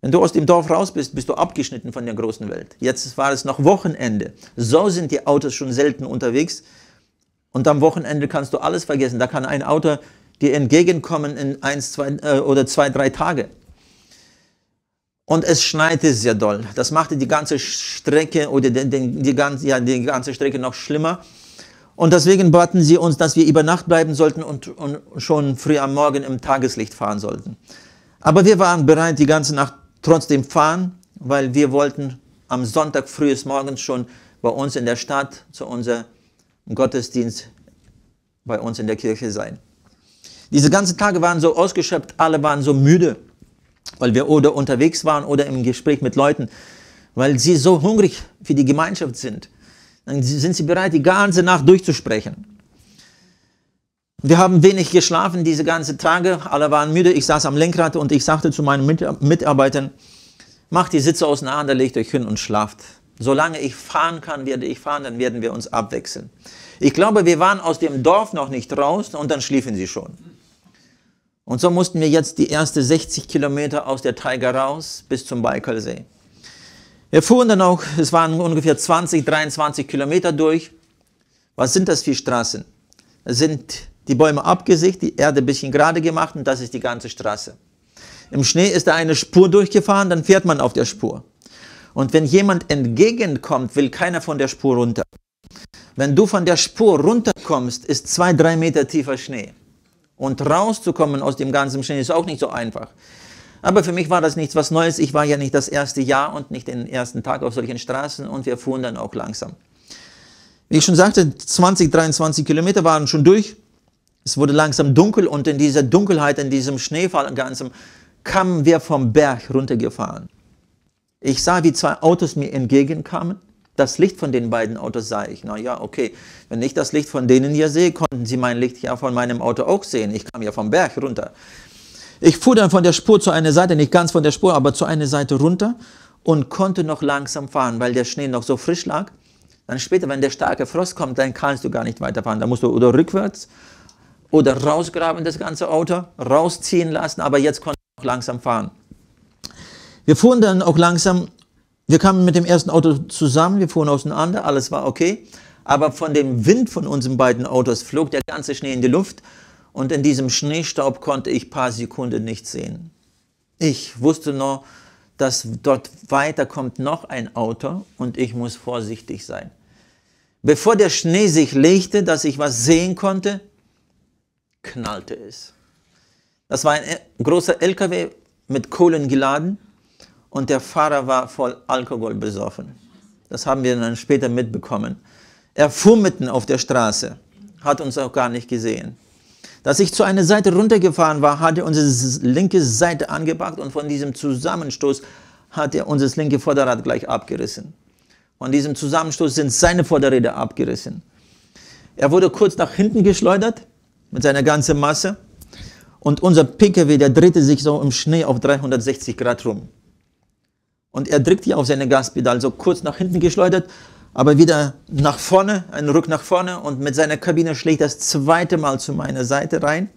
Speaker 1: Wenn du aus dem Dorf raus bist, bist du abgeschnitten von der großen Welt. Jetzt war es noch Wochenende. So sind die Autos schon selten unterwegs. Und am Wochenende kannst du alles vergessen. Da kann ein Auto dir entgegenkommen in eins, zwei äh, oder zwei, drei Tage und es schneite sehr doll. Das machte die ganze Strecke oder die, die, die, ganze, ja, die ganze Strecke noch schlimmer. Und deswegen baten sie uns, dass wir über Nacht bleiben sollten und, und schon früh am Morgen im Tageslicht fahren sollten. Aber wir waren bereit, die ganze Nacht trotzdem fahren, weil wir wollten am Sonntag frühes Morgens schon bei uns in der Stadt zu unserem Gottesdienst bei uns in der Kirche sein. Diese ganzen Tage waren so ausgeschöpft, alle waren so müde weil wir oder unterwegs waren oder im Gespräch mit Leuten, weil sie so hungrig für die Gemeinschaft sind. Dann sind sie bereit, die ganze Nacht durchzusprechen. Wir haben wenig geschlafen diese ganzen Tage, alle waren müde. Ich saß am Lenkrad und ich sagte zu meinen Mitarbeitern, macht die Sitze auseinander, legt euch hin und schlaft. Solange ich fahren kann, werde ich fahren, dann werden wir uns abwechseln. Ich glaube, wir waren aus dem Dorf noch nicht raus und dann schliefen sie schon. Und so mussten wir jetzt die ersten 60 Kilometer aus der Taiga raus bis zum Baikalsee. Wir fuhren dann auch, es waren ungefähr 20, 23 Kilometer durch. Was sind das für Straßen? Das sind die Bäume abgesicht, die Erde ein bisschen gerade gemacht und das ist die ganze Straße. Im Schnee ist da eine Spur durchgefahren, dann fährt man auf der Spur. Und wenn jemand entgegenkommt, will keiner von der Spur runter. Wenn du von der Spur runterkommst, ist zwei, drei Meter tiefer Schnee. Und rauszukommen aus dem ganzen Schnee ist auch nicht so einfach. Aber für mich war das nichts was Neues. Ich war ja nicht das erste Jahr und nicht den ersten Tag auf solchen Straßen und wir fuhren dann auch langsam. Wie ich schon sagte, 20, 23 Kilometer waren schon durch. Es wurde langsam dunkel und in dieser Dunkelheit, in diesem Schneefall und Ganzem, kamen wir vom Berg runtergefahren. Ich sah, wie zwei Autos mir entgegenkamen das Licht von den beiden Autos sah ich. Na ja, okay, wenn ich das Licht von denen hier sehe, konnten sie mein Licht ja von meinem Auto auch sehen. Ich kam ja vom Berg runter. Ich fuhr dann von der Spur zu einer Seite, nicht ganz von der Spur, aber zu einer Seite runter und konnte noch langsam fahren, weil der Schnee noch so frisch lag. Dann später, wenn der starke Frost kommt, dann kannst du gar nicht weiterfahren. Da musst du oder rückwärts oder rausgraben das ganze Auto, rausziehen lassen, aber jetzt konnte ich noch langsam fahren. Wir fuhren dann auch langsam wir kamen mit dem ersten Auto zusammen, wir fuhren auseinander, alles war okay. Aber von dem Wind von unseren beiden Autos flog der ganze Schnee in die Luft und in diesem Schneestaub konnte ich paar Sekunden nichts sehen. Ich wusste nur, dass dort weiter kommt noch ein Auto und ich muss vorsichtig sein. Bevor der Schnee sich legte, dass ich was sehen konnte, knallte es. Das war ein äh, großer LKW mit Kohlen geladen und der Fahrer war voll Alkohol besoffen. Das haben wir dann später mitbekommen. Er fuhr mitten auf der Straße, hat uns auch gar nicht gesehen. Dass ich zu einer Seite runtergefahren war, hat er unsere linke Seite angepackt und von diesem Zusammenstoß hat er unser linke Vorderrad gleich abgerissen. Von diesem Zusammenstoß sind seine Vorderräder abgerissen. Er wurde kurz nach hinten geschleudert mit seiner ganzen Masse und unser PKW, der drehte sich so im Schnee auf 360 Grad rum. Und er drückt hier auf seine Gaspedal, so kurz nach hinten geschleudert, aber wieder nach vorne, einen Rück nach vorne und mit seiner Kabine schlägt das zweite Mal zu meiner Seite rein,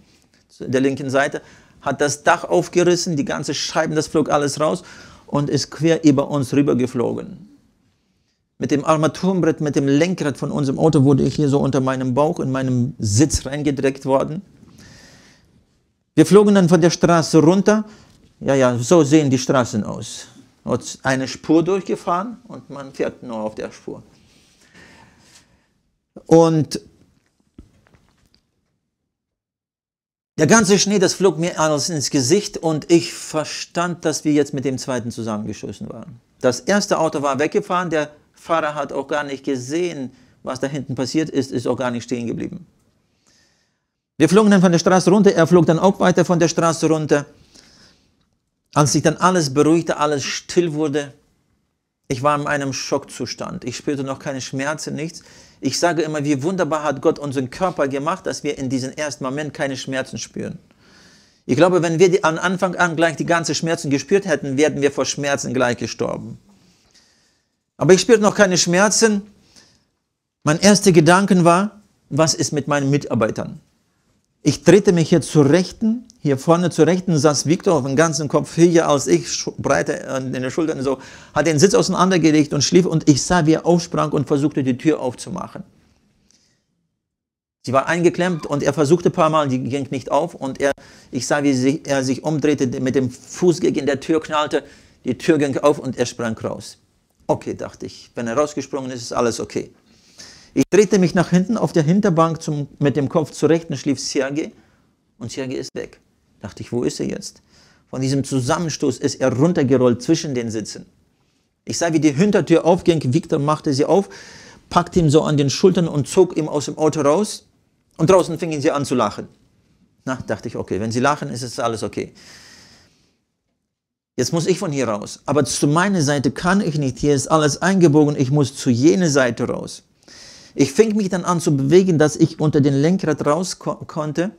Speaker 1: zu der linken Seite, hat das Dach aufgerissen, die ganze Scheiben, das flog alles raus und ist quer über uns rübergeflogen. Mit dem Armaturenbrett, mit dem Lenkrad von unserem Auto wurde ich hier so unter meinem Bauch, in meinem Sitz reingedreckt worden. Wir flogen dann von der Straße runter. Ja, ja, so sehen die Straßen aus nur eine Spur durchgefahren und man fährt nur auf der Spur. Und der ganze Schnee, das flog mir alles ins Gesicht und ich verstand, dass wir jetzt mit dem zweiten zusammengeschossen waren. Das erste Auto war weggefahren, der Fahrer hat auch gar nicht gesehen, was da hinten passiert ist, ist auch gar nicht stehen geblieben. Wir flogen dann von der Straße runter, er flog dann auch weiter von der Straße runter. Als sich dann alles beruhigte, alles still wurde, ich war in einem Schockzustand. Ich spürte noch keine Schmerzen, nichts. Ich sage immer, wie wunderbar hat Gott unseren Körper gemacht, dass wir in diesem ersten Moment keine Schmerzen spüren. Ich glaube, wenn wir die, an Anfang an gleich die ganzen Schmerzen gespürt hätten, wären wir vor Schmerzen gleich gestorben. Aber ich spürte noch keine Schmerzen. Mein erster Gedanke war, was ist mit meinen Mitarbeitern? Ich drehte mich hier zur Rechten, hier vorne zur Rechten saß Viktor auf dem ganzen Kopf höher als ich, breiter in den Schultern so, hat den Sitz auseinandergelegt und schlief und ich sah, wie er aufsprang und versuchte, die Tür aufzumachen. Sie war eingeklemmt und er versuchte ein paar Mal, die ging nicht auf und er, ich sah, wie sie, er sich umdrehte, mit dem Fuß gegen der Tür knallte, die Tür ging auf und er sprang raus. Okay, dachte ich, wenn er rausgesprungen ist, ist alles okay. Ich drehte mich nach hinten auf der Hinterbank zum, mit dem Kopf zurecht und schlief Sergei und Sergei ist weg. Dachte ich, wo ist er jetzt? Von diesem Zusammenstoß ist er runtergerollt zwischen den Sitzen. Ich sah, wie die Hintertür aufging. Victor machte sie auf, packte ihn so an den Schultern und zog ihn aus dem Auto raus. Und draußen fingen sie an zu lachen. Na, dachte ich, okay, wenn sie lachen, ist es alles okay. Jetzt muss ich von hier raus. Aber zu meiner Seite kann ich nicht. Hier ist alles eingebogen. Ich muss zu jener Seite raus. Ich fing mich dann an zu bewegen, dass ich unter den Lenkrad raus ko konnte.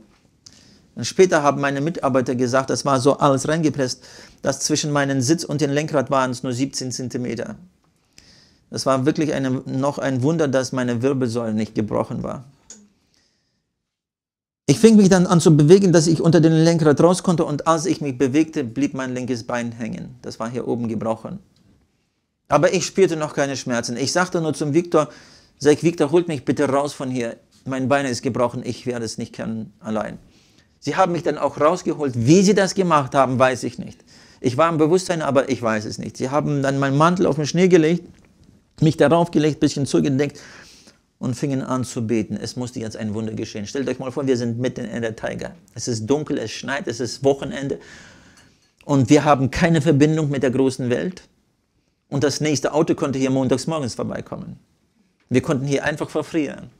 Speaker 1: Und später haben meine Mitarbeiter gesagt, das war so alles reingepresst, dass zwischen meinem Sitz und dem Lenkrad waren es nur 17 cm. Das war wirklich eine, noch ein Wunder, dass meine Wirbelsäule nicht gebrochen war. Ich fing mich dann an zu bewegen, dass ich unter den Lenkrad raus konnte und als ich mich bewegte, blieb mein linkes Bein hängen. Das war hier oben gebrochen. Aber ich spürte noch keine Schmerzen. Ich sagte nur zum Viktor, Sag ich, Victor, holt mich bitte raus von hier. Mein Bein ist gebrochen, ich werde es nicht können allein. Sie haben mich dann auch rausgeholt. Wie sie das gemacht haben, weiß ich nicht. Ich war im Bewusstsein, aber ich weiß es nicht. Sie haben dann meinen Mantel auf den Schnee gelegt, mich darauf gelegt, ein bisschen zugedeckt und fingen an zu beten. Es musste jetzt ein Wunder geschehen. Stellt euch mal vor, wir sind mitten in der Tiger. Es ist dunkel, es schneit, es ist Wochenende und wir haben keine Verbindung mit der großen Welt. Und das nächste Auto konnte hier montags morgens vorbeikommen. Wir konnten hier einfach verfrieren.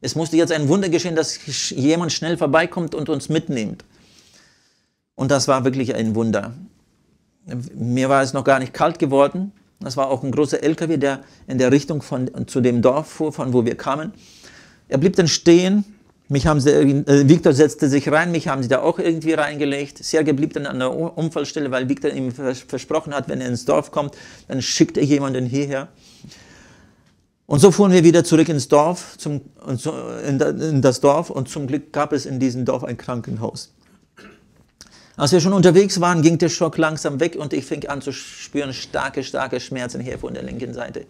Speaker 1: Es musste jetzt ein Wunder geschehen, dass jemand schnell vorbeikommt und uns mitnimmt. Und das war wirklich ein Wunder. Mir war es noch gar nicht kalt geworden. Das war auch ein großer LKW, der in der Richtung von, zu dem Dorf fuhr, von wo wir kamen. Er blieb dann stehen. Mich haben sie, äh, Victor setzte sich rein, mich haben sie da auch irgendwie reingelegt. Serge blieb dann an der Unfallstelle, weil Victor ihm versprochen hat, wenn er ins Dorf kommt, dann schickt er jemanden hierher. Und so fuhren wir wieder zurück ins Dorf, zum, in das Dorf und zum Glück gab es in diesem Dorf ein Krankenhaus. Als wir schon unterwegs waren, ging der Schock langsam weg und ich fing an zu spüren starke, starke Schmerzen hier von der linken Seite.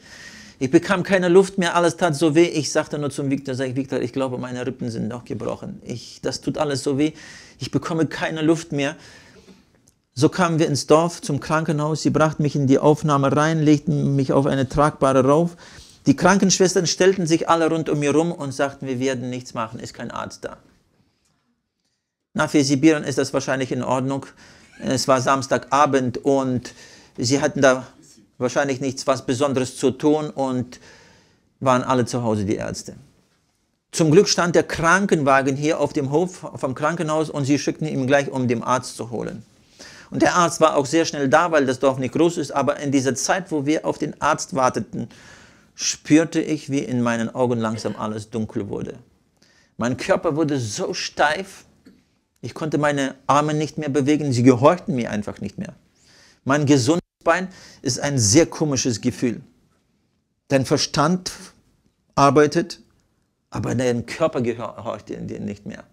Speaker 1: Ich bekam keine Luft mehr, alles tat so weh. Ich sagte nur zum Victor, sag ich, Viktor, ich glaube, meine Rippen sind noch gebrochen. Ich, das tut alles so weh. Ich bekomme keine Luft mehr. So kamen wir ins Dorf zum Krankenhaus. Sie brachten mich in die Aufnahme rein, legten mich auf eine tragbare rauf. Die Krankenschwestern stellten sich alle rund um ihr rum und sagten, wir werden nichts machen, ist kein Arzt da. Na, für Sibirien ist das wahrscheinlich in Ordnung. Es war Samstagabend und sie hatten da wahrscheinlich nichts was Besonderes zu tun und waren alle zu Hause die Ärzte. Zum Glück stand der Krankenwagen hier auf dem Hof vom Krankenhaus und sie schickten ihn gleich, um den Arzt zu holen. Und der Arzt war auch sehr schnell da, weil das Dorf nicht groß ist, aber in dieser Zeit, wo wir auf den Arzt warteten, spürte ich, wie in meinen Augen langsam alles dunkel wurde. Mein Körper wurde so steif, ich konnte meine Arme nicht mehr bewegen, sie gehorchten mir einfach nicht mehr. Mein gesundes Bein ist ein sehr komisches Gefühl. Dein Verstand arbeitet, aber dein Körper gehorcht dir nicht mehr.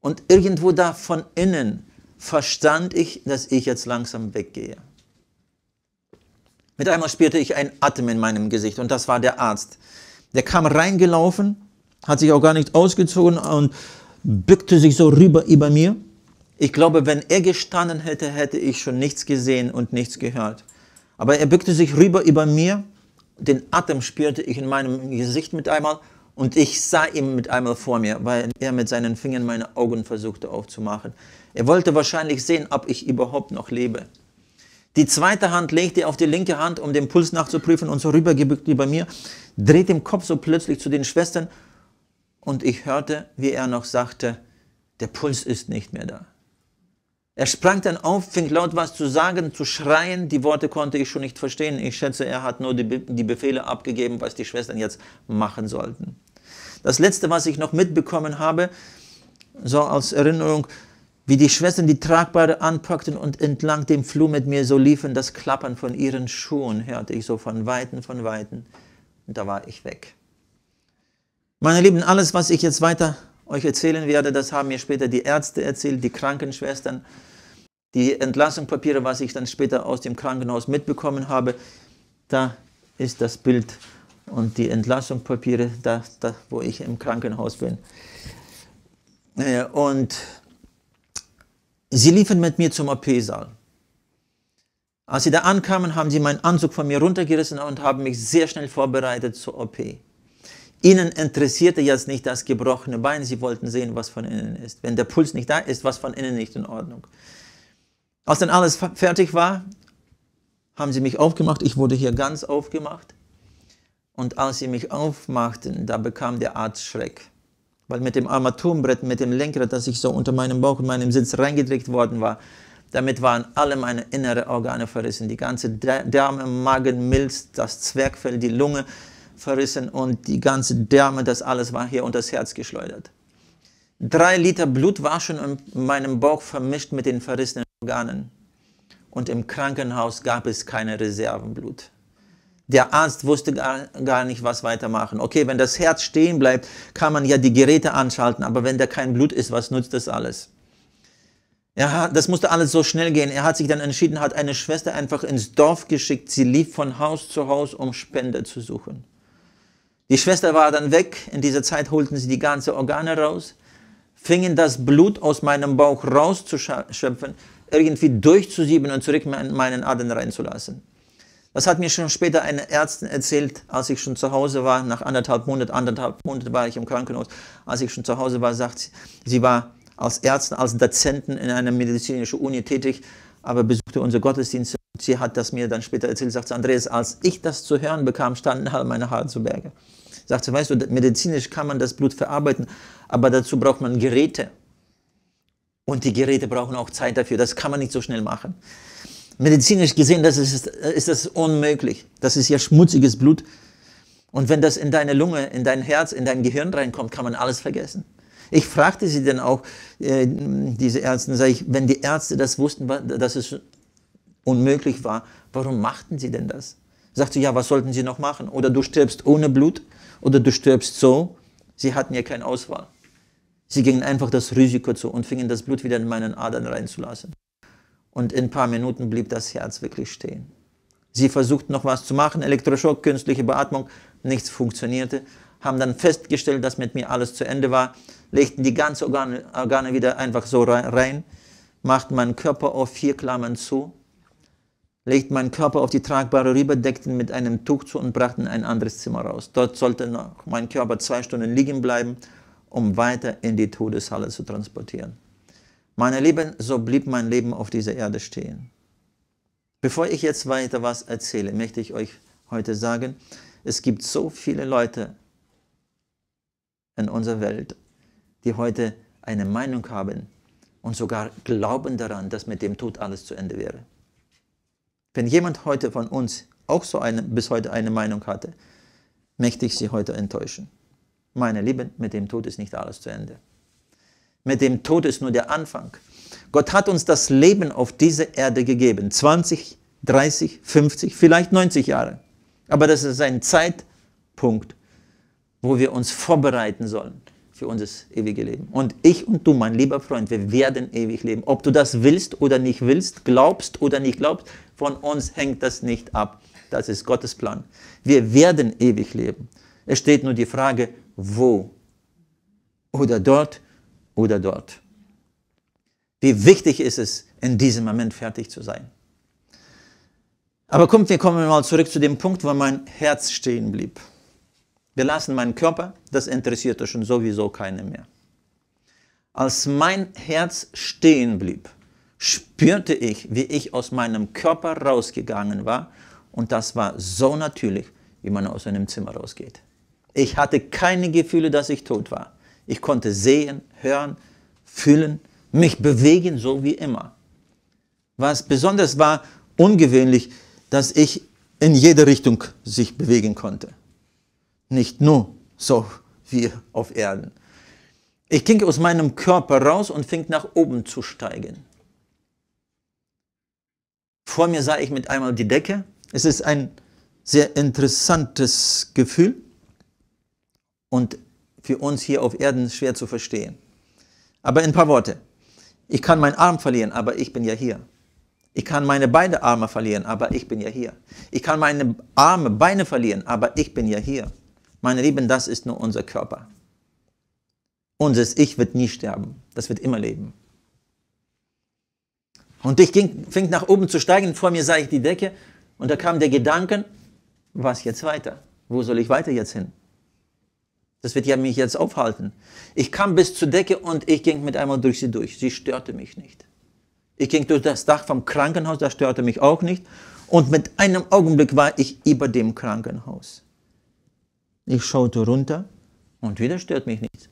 Speaker 1: Und irgendwo da von innen verstand ich, dass ich jetzt langsam weggehe. Mit einmal spürte ich einen Atem in meinem Gesicht und das war der Arzt. Der kam reingelaufen, hat sich auch gar nicht ausgezogen und bückte sich so rüber über mir. Ich glaube, wenn er gestanden hätte, hätte ich schon nichts gesehen und nichts gehört. Aber er bückte sich rüber über mir, den Atem spürte ich in meinem Gesicht mit einmal und ich sah ihn mit einmal vor mir, weil er mit seinen Fingern meine Augen versuchte aufzumachen. Er wollte wahrscheinlich sehen, ob ich überhaupt noch lebe. Die zweite Hand legte auf die linke Hand, um den Puls nachzuprüfen und so rübergebückt wie bei mir, drehte im Kopf so plötzlich zu den Schwestern und ich hörte, wie er noch sagte, der Puls ist nicht mehr da. Er sprang dann auf, fing laut was zu sagen, zu schreien. Die Worte konnte ich schon nicht verstehen. Ich schätze, er hat nur die, Be die Befehle abgegeben, was die Schwestern jetzt machen sollten. Das letzte, was ich noch mitbekommen habe, so als Erinnerung, wie die Schwestern die Tragbare anpackten und entlang dem Flur mit mir so liefen, das Klappern von ihren Schuhen hörte ich so von Weiten, von Weiten. Und da war ich weg. Meine Lieben, alles, was ich jetzt weiter euch erzählen werde, das haben mir später die Ärzte erzählt, die Krankenschwestern, die Entlassungspapiere, was ich dann später aus dem Krankenhaus mitbekommen habe. Da ist das Bild und die Entlassungspapiere, da, da wo ich im Krankenhaus bin. Äh, und Sie liefen mit mir zum OP-Saal. Als sie da ankamen, haben sie meinen Anzug von mir runtergerissen und haben mich sehr schnell vorbereitet zur OP. Ihnen interessierte jetzt nicht das gebrochene Bein, sie wollten sehen, was von innen ist. Wenn der Puls nicht da ist, was von innen nicht in Ordnung. Als dann alles fertig war, haben sie mich aufgemacht. Ich wurde hier ganz aufgemacht. Und als sie mich aufmachten, da bekam der Arzt Schreck. Weil mit dem Armaturenbrett, mit dem Lenkrad, das ich so unter meinem Bauch und meinem Sitz reingedrückt worden war, damit waren alle meine inneren Organe verrissen. Die ganze Därme, Magen, Milz, das Zwergfell, die Lunge verrissen und die ganze Därme, das alles war hier unter das Herz geschleudert. Drei Liter Blut war schon in meinem Bauch vermischt mit den verrissenen Organen. Und im Krankenhaus gab es keine Reservenblut. Der Arzt wusste gar, gar nicht, was weitermachen. Okay, wenn das Herz stehen bleibt, kann man ja die Geräte anschalten, aber wenn da kein Blut ist, was nutzt das alles? Ja, das musste alles so schnell gehen. Er hat sich dann entschieden, hat eine Schwester einfach ins Dorf geschickt. Sie lief von Haus zu Haus, um Spende zu suchen. Die Schwester war dann weg. In dieser Zeit holten sie die ganzen Organe raus, fingen das Blut aus meinem Bauch rauszuschöpfen, irgendwie durchzusieben und zurück in meinen Adern reinzulassen. Das hat mir schon später eine Ärztin erzählt, als ich schon zu Hause war, nach anderthalb Monaten, anderthalb Monate war ich im Krankenhaus, als ich schon zu Hause war, sagt sie, sie war als Ärztin, als Dozenten in einer medizinischen Uni tätig, aber besuchte unsere Gottesdienste. Sie hat das mir dann später erzählt, sagt sie, Andreas, als ich das zu hören bekam, standen halt meine Haare zu Berge. Sagt sie, weißt du, medizinisch kann man das Blut verarbeiten, aber dazu braucht man Geräte. Und die Geräte brauchen auch Zeit dafür, das kann man nicht so schnell machen medizinisch gesehen, das ist, ist das unmöglich. Das ist ja schmutziges Blut. Und wenn das in deine Lunge, in dein Herz, in dein Gehirn reinkommt, kann man alles vergessen. Ich fragte sie dann auch, äh, diese Ärzte, sage ich, wenn die Ärzte das wussten, dass es unmöglich war, warum machten sie denn das? Sagte, ja, was sollten sie noch machen? Oder du stirbst ohne Blut oder du stirbst so. Sie hatten ja keine Auswahl. Sie gingen einfach das Risiko zu und fingen das Blut wieder in meinen Adern reinzulassen. Und in ein paar Minuten blieb das Herz wirklich stehen. Sie versuchten noch was zu machen, Elektroschock, künstliche Beatmung, nichts funktionierte, haben dann festgestellt, dass mit mir alles zu Ende war, legten die ganzen Organe, Organe wieder einfach so rein, machten meinen Körper auf vier Klammern zu, legten meinen Körper auf die tragbare Rübe, deckten mit einem Tuch zu und brachten ein anderes Zimmer raus. Dort sollte noch mein Körper zwei Stunden liegen bleiben, um weiter in die Todeshalle zu transportieren. Meine Lieben, so blieb mein Leben auf dieser Erde stehen. Bevor ich jetzt weiter was erzähle, möchte ich euch heute sagen, es gibt so viele Leute in unserer Welt, die heute eine Meinung haben und sogar glauben daran, dass mit dem Tod alles zu Ende wäre. Wenn jemand heute von uns auch so eine, bis heute eine Meinung hatte, möchte ich sie heute enttäuschen. Meine Lieben, mit dem Tod ist nicht alles zu Ende. Mit dem Tod ist nur der Anfang. Gott hat uns das Leben auf dieser Erde gegeben. 20, 30, 50, vielleicht 90 Jahre. Aber das ist ein Zeitpunkt, wo wir uns vorbereiten sollen für unser ewiges Leben. Und ich und du, mein lieber Freund, wir werden ewig leben. Ob du das willst oder nicht willst, glaubst oder nicht glaubst, von uns hängt das nicht ab. Das ist Gottes Plan. Wir werden ewig leben. Es steht nur die Frage, wo? Oder dort oder dort. Wie wichtig ist es, in diesem Moment fertig zu sein. Aber kommt, wir kommen mal zurück zu dem Punkt, wo mein Herz stehen blieb. Wir lassen meinen Körper, das interessierte schon sowieso keinen mehr. Als mein Herz stehen blieb, spürte ich, wie ich aus meinem Körper rausgegangen war. Und das war so natürlich, wie man aus einem Zimmer rausgeht. Ich hatte keine Gefühle, dass ich tot war. Ich konnte sehen, hören, fühlen, mich bewegen, so wie immer. Was besonders war, ungewöhnlich, dass ich in jede Richtung sich bewegen konnte. Nicht nur so wie auf Erden. Ich ging aus meinem Körper raus und fing nach oben zu steigen. Vor mir sah ich mit einmal die Decke. Es ist ein sehr interessantes Gefühl. Und für uns hier auf Erden schwer zu verstehen. Aber in ein paar Worte. Ich kann meinen Arm verlieren, aber ich bin ja hier. Ich kann meine beiden Arme verlieren, aber ich bin ja hier. Ich kann meine Arme, Beine verlieren, aber ich bin ja hier. Meine Lieben, das ist nur unser Körper. Unser Ich wird nie sterben. Das wird immer leben. Und ich ging, fing nach oben zu steigen. Vor mir sah ich die Decke und da kam der Gedanke, was jetzt weiter? Wo soll ich weiter jetzt hin? Das wird ja mich jetzt aufhalten. Ich kam bis zur Decke und ich ging mit einmal durch sie durch. Sie störte mich nicht. Ich ging durch das Dach vom Krankenhaus, das störte mich auch nicht. Und mit einem Augenblick war ich über dem Krankenhaus. Ich schaute runter und wieder stört mich nichts.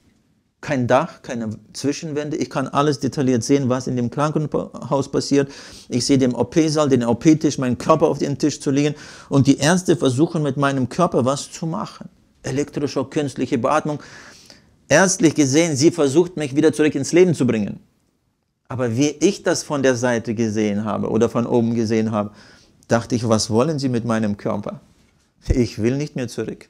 Speaker 1: Kein Dach, keine Zwischenwände. Ich kann alles detailliert sehen, was in dem Krankenhaus passiert. Ich sehe den OP-Saal, den OP-Tisch, meinen Körper auf den Tisch zu legen. Und die Ärzte versuchen mit meinem Körper was zu machen elektrische, künstliche Beatmung. Ärztlich gesehen, sie versucht mich wieder zurück ins Leben zu bringen. Aber wie ich das von der Seite gesehen habe oder von oben gesehen habe, dachte ich, was wollen Sie mit meinem Körper? Ich will nicht mehr zurück.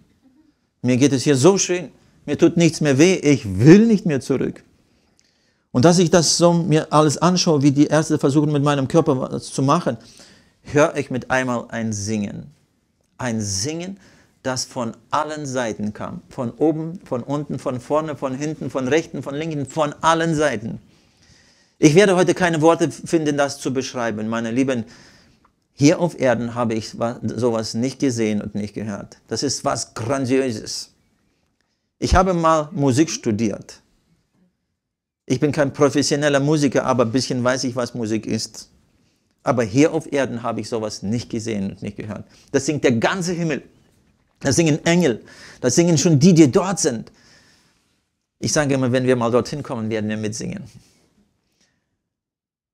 Speaker 1: Mir geht es hier so schön. Mir tut nichts mehr weh. Ich will nicht mehr zurück. Und dass ich das so mir alles anschaue, wie die Ärzte versuchen, mit meinem Körper was zu machen, höre ich mit einmal ein Singen. Ein Singen, das von allen Seiten kam. Von oben, von unten, von vorne, von hinten, von rechten, von linken, von allen Seiten. Ich werde heute keine Worte finden, das zu beschreiben, meine Lieben. Hier auf Erden habe ich sowas nicht gesehen und nicht gehört. Das ist was Grandiöses. Ich habe mal Musik studiert. Ich bin kein professioneller Musiker, aber ein bisschen weiß ich, was Musik ist. Aber hier auf Erden habe ich sowas nicht gesehen und nicht gehört. Das singt der ganze Himmel. Da singen Engel, da singen schon die, die dort sind. Ich sage immer, wenn wir mal dorthin kommen, werden wir mitsingen.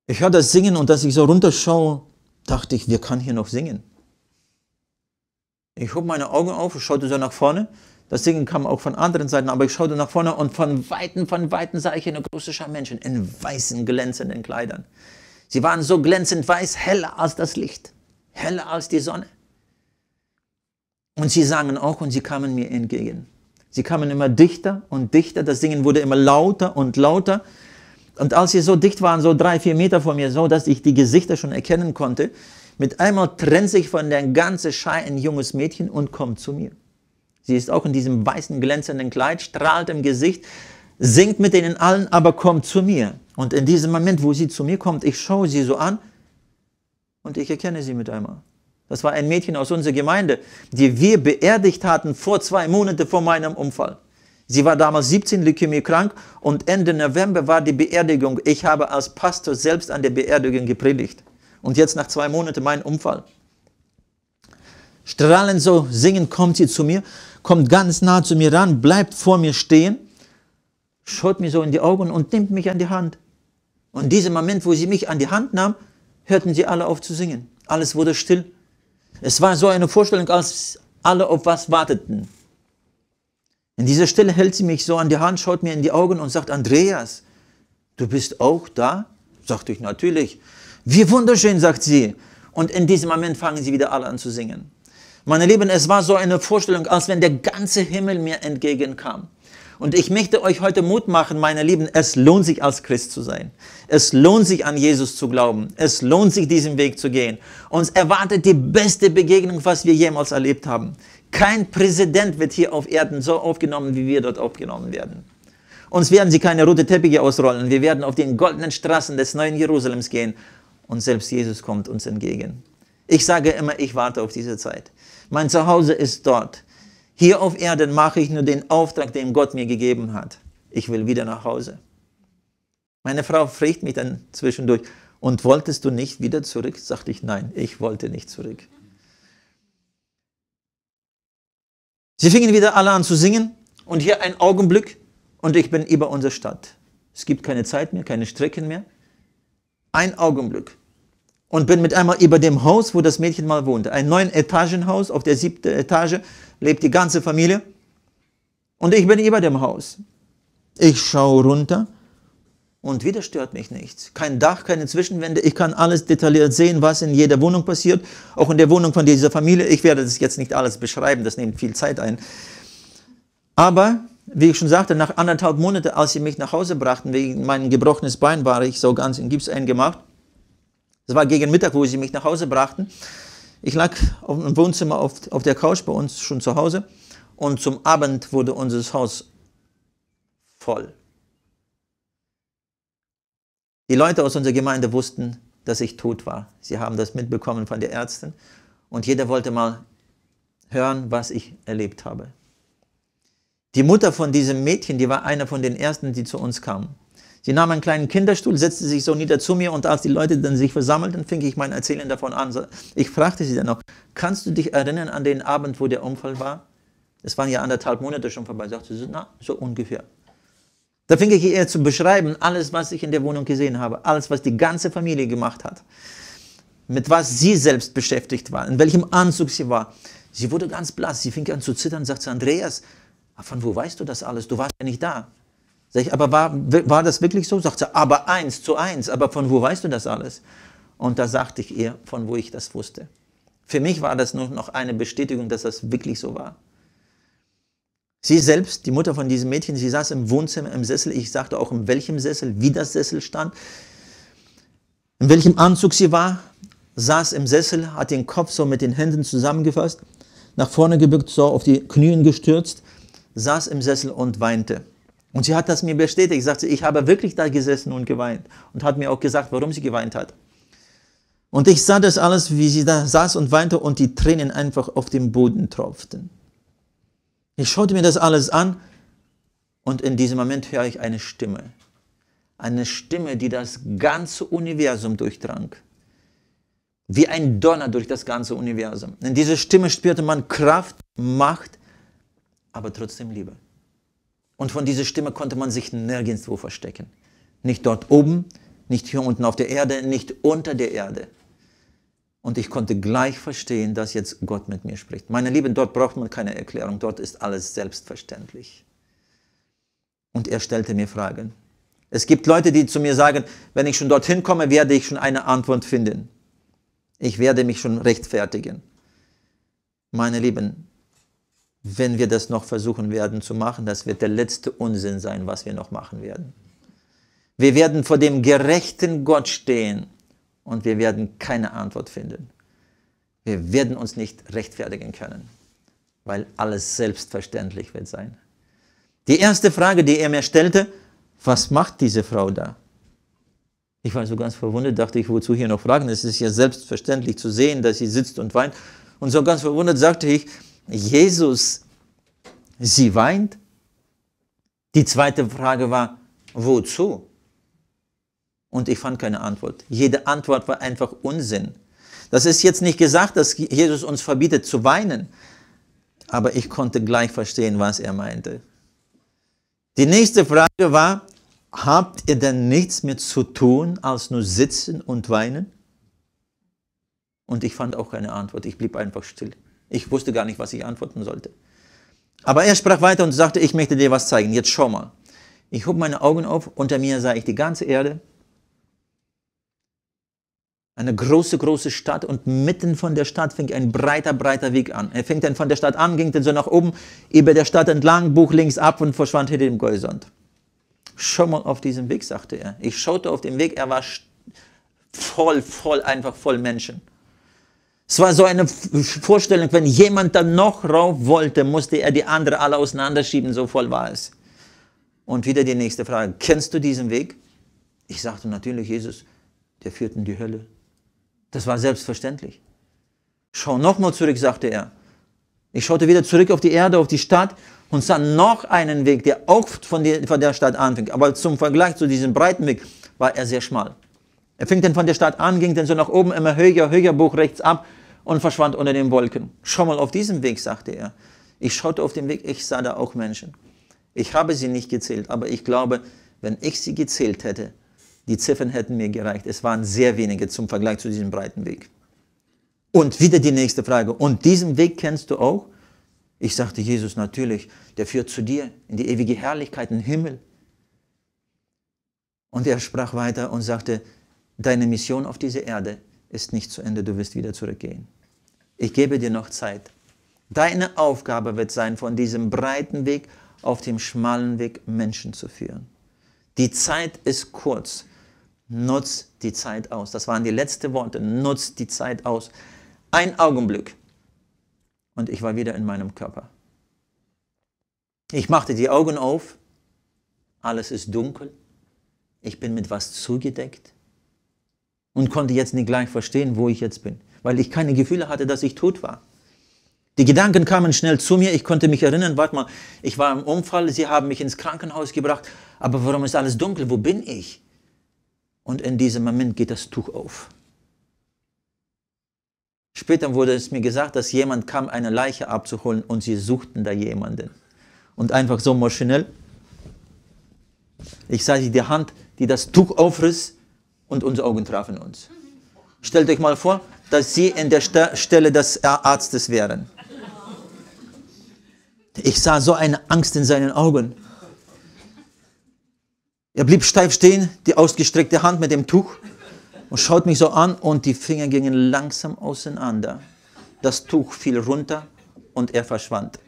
Speaker 1: Ich höre das Singen und dass ich so runterschaue, dachte ich, wir kann hier noch singen. Ich hob meine Augen auf, ich schaute so nach vorne. Das Singen kam auch von anderen Seiten, aber ich schaute nach vorne und von Weitem, von Weitem sah ich eine große Schar Menschen in weißen, glänzenden Kleidern. Sie waren so glänzend weiß, heller als das Licht, heller als die Sonne. Und sie sangen auch und sie kamen mir entgegen. Sie kamen immer dichter und dichter, das Singen wurde immer lauter und lauter. Und als sie so dicht waren, so drei, vier Meter vor mir, so dass ich die Gesichter schon erkennen konnte, mit einmal trennt sich von der ganzen Schei ein junges Mädchen und kommt zu mir. Sie ist auch in diesem weißen, glänzenden Kleid, strahlt im Gesicht, singt mit denen allen, aber kommt zu mir. Und in diesem Moment, wo sie zu mir kommt, ich schaue sie so an und ich erkenne sie mit einmal. Das war ein Mädchen aus unserer Gemeinde, die wir beerdigt hatten vor zwei Monaten vor meinem Unfall. Sie war damals 17 Leukämie krank und Ende November war die Beerdigung. Ich habe als Pastor selbst an der Beerdigung gepredigt. Und jetzt nach zwei Monaten mein Unfall. Strahlend so singend kommt sie zu mir, kommt ganz nah zu mir ran, bleibt vor mir stehen, schaut mir so in die Augen und nimmt mich an die Hand. Und in diesem Moment, wo sie mich an die Hand nahm, hörten sie alle auf zu singen. Alles wurde still. Es war so eine Vorstellung, als alle auf was warteten. In dieser Stelle hält sie mich so an die Hand, schaut mir in die Augen und sagt, Andreas, du bist auch da? Sagte ich natürlich. Wie wunderschön, sagt sie. Und in diesem Moment fangen sie wieder alle an zu singen. Meine Lieben, es war so eine Vorstellung, als wenn der ganze Himmel mir entgegenkam. Und ich möchte euch heute Mut machen, meine Lieben, es lohnt sich als Christ zu sein. Es lohnt sich an Jesus zu glauben. Es lohnt sich diesen Weg zu gehen. Uns erwartet die beste Begegnung, was wir jemals erlebt haben. Kein Präsident wird hier auf Erden so aufgenommen, wie wir dort aufgenommen werden. Uns werden sie keine rote Teppiche ausrollen. Wir werden auf den goldenen Straßen des neuen Jerusalems gehen. Und selbst Jesus kommt uns entgegen. Ich sage immer, ich warte auf diese Zeit. Mein Zuhause ist dort. Hier auf Erden mache ich nur den Auftrag, den Gott mir gegeben hat. Ich will wieder nach Hause. Meine Frau fragt mich dann zwischendurch, und wolltest du nicht wieder zurück? Sagte ich, nein, ich wollte nicht zurück. Sie fingen wieder alle an zu singen und hier ein Augenblick und ich bin über unsere Stadt. Es gibt keine Zeit mehr, keine Strecken mehr. Ein Augenblick und bin mit einmal über dem Haus, wo das Mädchen mal wohnte. Ein neun etagen haus auf der siebten Etage lebt die ganze Familie. Und ich bin über dem Haus. Ich schaue runter und wieder stört mich nichts. Kein Dach, keine Zwischenwände. Ich kann alles detailliert sehen, was in jeder Wohnung passiert. Auch in der Wohnung von dieser Familie. Ich werde das jetzt nicht alles beschreiben, das nimmt viel Zeit ein. Aber, wie ich schon sagte, nach anderthalb Monaten, als sie mich nach Hause brachten, wegen meinem gebrochenen Bein, war ich so ganz in Gips eingemacht. Es war gegen Mittag, wo sie mich nach Hause brachten. Ich lag im Wohnzimmer auf, auf der Couch bei uns schon zu Hause und zum Abend wurde unser Haus voll. Die Leute aus unserer Gemeinde wussten, dass ich tot war. Sie haben das mitbekommen von der Ärztin und jeder wollte mal hören, was ich erlebt habe. Die Mutter von diesem Mädchen, die war einer von den ersten, die zu uns kamen. Sie nahm einen kleinen Kinderstuhl, setzte sich so nieder zu mir und als die Leute dann sich versammelten, fing ich mein Erzählen davon an. Ich fragte sie dann noch, kannst du dich erinnern an den Abend, wo der Unfall war? Es waren ja anderthalb Monate schon vorbei, sagte sie, na, so ungefähr. Da fing ich ihr zu beschreiben, alles, was ich in der Wohnung gesehen habe, alles, was die ganze Familie gemacht hat, mit was sie selbst beschäftigt war, in welchem Anzug sie war. Sie wurde ganz blass, sie fing an zu zittern, sagte Andreas, von wo weißt du das alles? Du warst ja nicht da. Sag ich, aber war, war das wirklich so? Sagt sie, aber eins zu eins, aber von wo weißt du das alles? Und da sagte ich ihr, von wo ich das wusste. Für mich war das nur noch eine Bestätigung, dass das wirklich so war. Sie selbst, die Mutter von diesem Mädchen, sie saß im Wohnzimmer im Sessel. Ich sagte auch, in welchem Sessel, wie das Sessel stand, in welchem Anzug sie war, saß im Sessel, hat den Kopf so mit den Händen zusammengefasst, nach vorne gebückt, so auf die Knien gestürzt, saß im Sessel und weinte. Und sie hat das mir bestätigt. Sagt sie, ich habe wirklich da gesessen und geweint. Und hat mir auch gesagt, warum sie geweint hat. Und ich sah das alles, wie sie da saß und weinte und die Tränen einfach auf dem Boden tropften. Ich schaute mir das alles an und in diesem Moment höre ich eine Stimme. Eine Stimme, die das ganze Universum durchdrang. Wie ein Donner durch das ganze Universum. In dieser Stimme spürte man Kraft, Macht, aber trotzdem Liebe. Und von dieser Stimme konnte man sich nirgendwo verstecken. Nicht dort oben, nicht hier unten auf der Erde, nicht unter der Erde. Und ich konnte gleich verstehen, dass jetzt Gott mit mir spricht. Meine Lieben, dort braucht man keine Erklärung, dort ist alles selbstverständlich. Und er stellte mir Fragen. Es gibt Leute, die zu mir sagen, wenn ich schon dorthin komme, werde ich schon eine Antwort finden. Ich werde mich schon rechtfertigen. Meine Lieben, wenn wir das noch versuchen werden zu machen, das wird der letzte Unsinn sein, was wir noch machen werden. Wir werden vor dem gerechten Gott stehen und wir werden keine Antwort finden. Wir werden uns nicht rechtfertigen können, weil alles selbstverständlich wird sein. Die erste Frage, die er mir stellte, was macht diese Frau da? Ich war so ganz verwundert, dachte ich, wozu hier noch fragen? Es ist ja selbstverständlich zu sehen, dass sie sitzt und weint. Und so ganz verwundert sagte ich, Jesus, sie weint. Die zweite Frage war, wozu? Und ich fand keine Antwort. Jede Antwort war einfach Unsinn. Das ist jetzt nicht gesagt, dass Jesus uns verbietet zu weinen, aber ich konnte gleich verstehen, was er meinte. Die nächste Frage war, habt ihr denn nichts mehr zu tun, als nur sitzen und weinen? Und ich fand auch keine Antwort, ich blieb einfach still. Ich wusste gar nicht, was ich antworten sollte. Aber er sprach weiter und sagte, ich möchte dir was zeigen. Jetzt schau mal. Ich hob meine Augen auf, unter mir sah ich die ganze Erde, eine große, große Stadt und mitten von der Stadt fing ein breiter, breiter Weg an. Er fing dann von der Stadt an, ging dann so nach oben, über der Stadt entlang, buch links ab und verschwand hinter dem Goldsound. Schau mal auf diesen Weg, sagte er. Ich schaute auf den Weg, er war voll, voll, einfach voll Menschen. Es war so eine Vorstellung, wenn jemand dann noch rauf wollte, musste er die andere alle auseinanderschieben, so voll war es. Und wieder die nächste Frage, kennst du diesen Weg? Ich sagte natürlich, Jesus, der führt in die Hölle. Das war selbstverständlich. Schau nochmal zurück, sagte er. Ich schaute wieder zurück auf die Erde, auf die Stadt und sah noch einen Weg, der auch von der, Stadt anfing. Aber zum Vergleich zu diesem breiten Weg war er sehr schmal. Er fing dann von der Stadt an, ging dann so nach oben, immer höher, höher, Buch rechts ab und verschwand unter den Wolken. Schau mal auf diesen Weg, sagte er. Ich schaute auf den Weg, ich sah da auch Menschen. Ich habe sie nicht gezählt, aber ich glaube, wenn ich sie gezählt hätte, die Ziffern hätten mir gereicht. Es waren sehr wenige zum Vergleich zu diesem breiten Weg. Und wieder die nächste Frage. Und diesen Weg kennst du auch? Ich sagte Jesus, natürlich, der führt zu dir in die ewige Herrlichkeit, in den Himmel. Und er sprach weiter und sagte, deine Mission auf dieser Erde ist nicht zu Ende, du wirst wieder zurückgehen ich gebe dir noch Zeit. Deine Aufgabe wird sein, von diesem breiten Weg auf dem schmalen Weg Menschen zu führen. Die Zeit ist kurz. Nutz die Zeit aus. Das waren die letzten Worte. Nutz die Zeit aus. Ein Augenblick. Und ich war wieder in meinem Körper. Ich machte die Augen auf. Alles ist dunkel. Ich bin mit was zugedeckt und konnte jetzt nicht gleich verstehen, wo ich jetzt bin weil ich keine Gefühle hatte, dass ich tot war. Die Gedanken kamen schnell zu mir, ich konnte mich erinnern, warte mal, ich war im Unfall, sie haben mich ins Krankenhaus gebracht, aber warum ist alles dunkel, wo bin ich? Und in diesem Moment geht das Tuch auf. Später wurde es mir gesagt, dass jemand kam, eine Leiche abzuholen und sie suchten da jemanden. Und einfach so maschinell, ich sah die Hand, die das Tuch aufriss und unsere Augen trafen uns. Stellt euch mal vor, dass sie in der Stelle des Arztes wären. Ich sah so eine Angst in seinen Augen. Er blieb steif stehen, die ausgestreckte Hand mit dem Tuch und schaut mich so an und die Finger gingen langsam auseinander. Das Tuch fiel runter und er verschwand.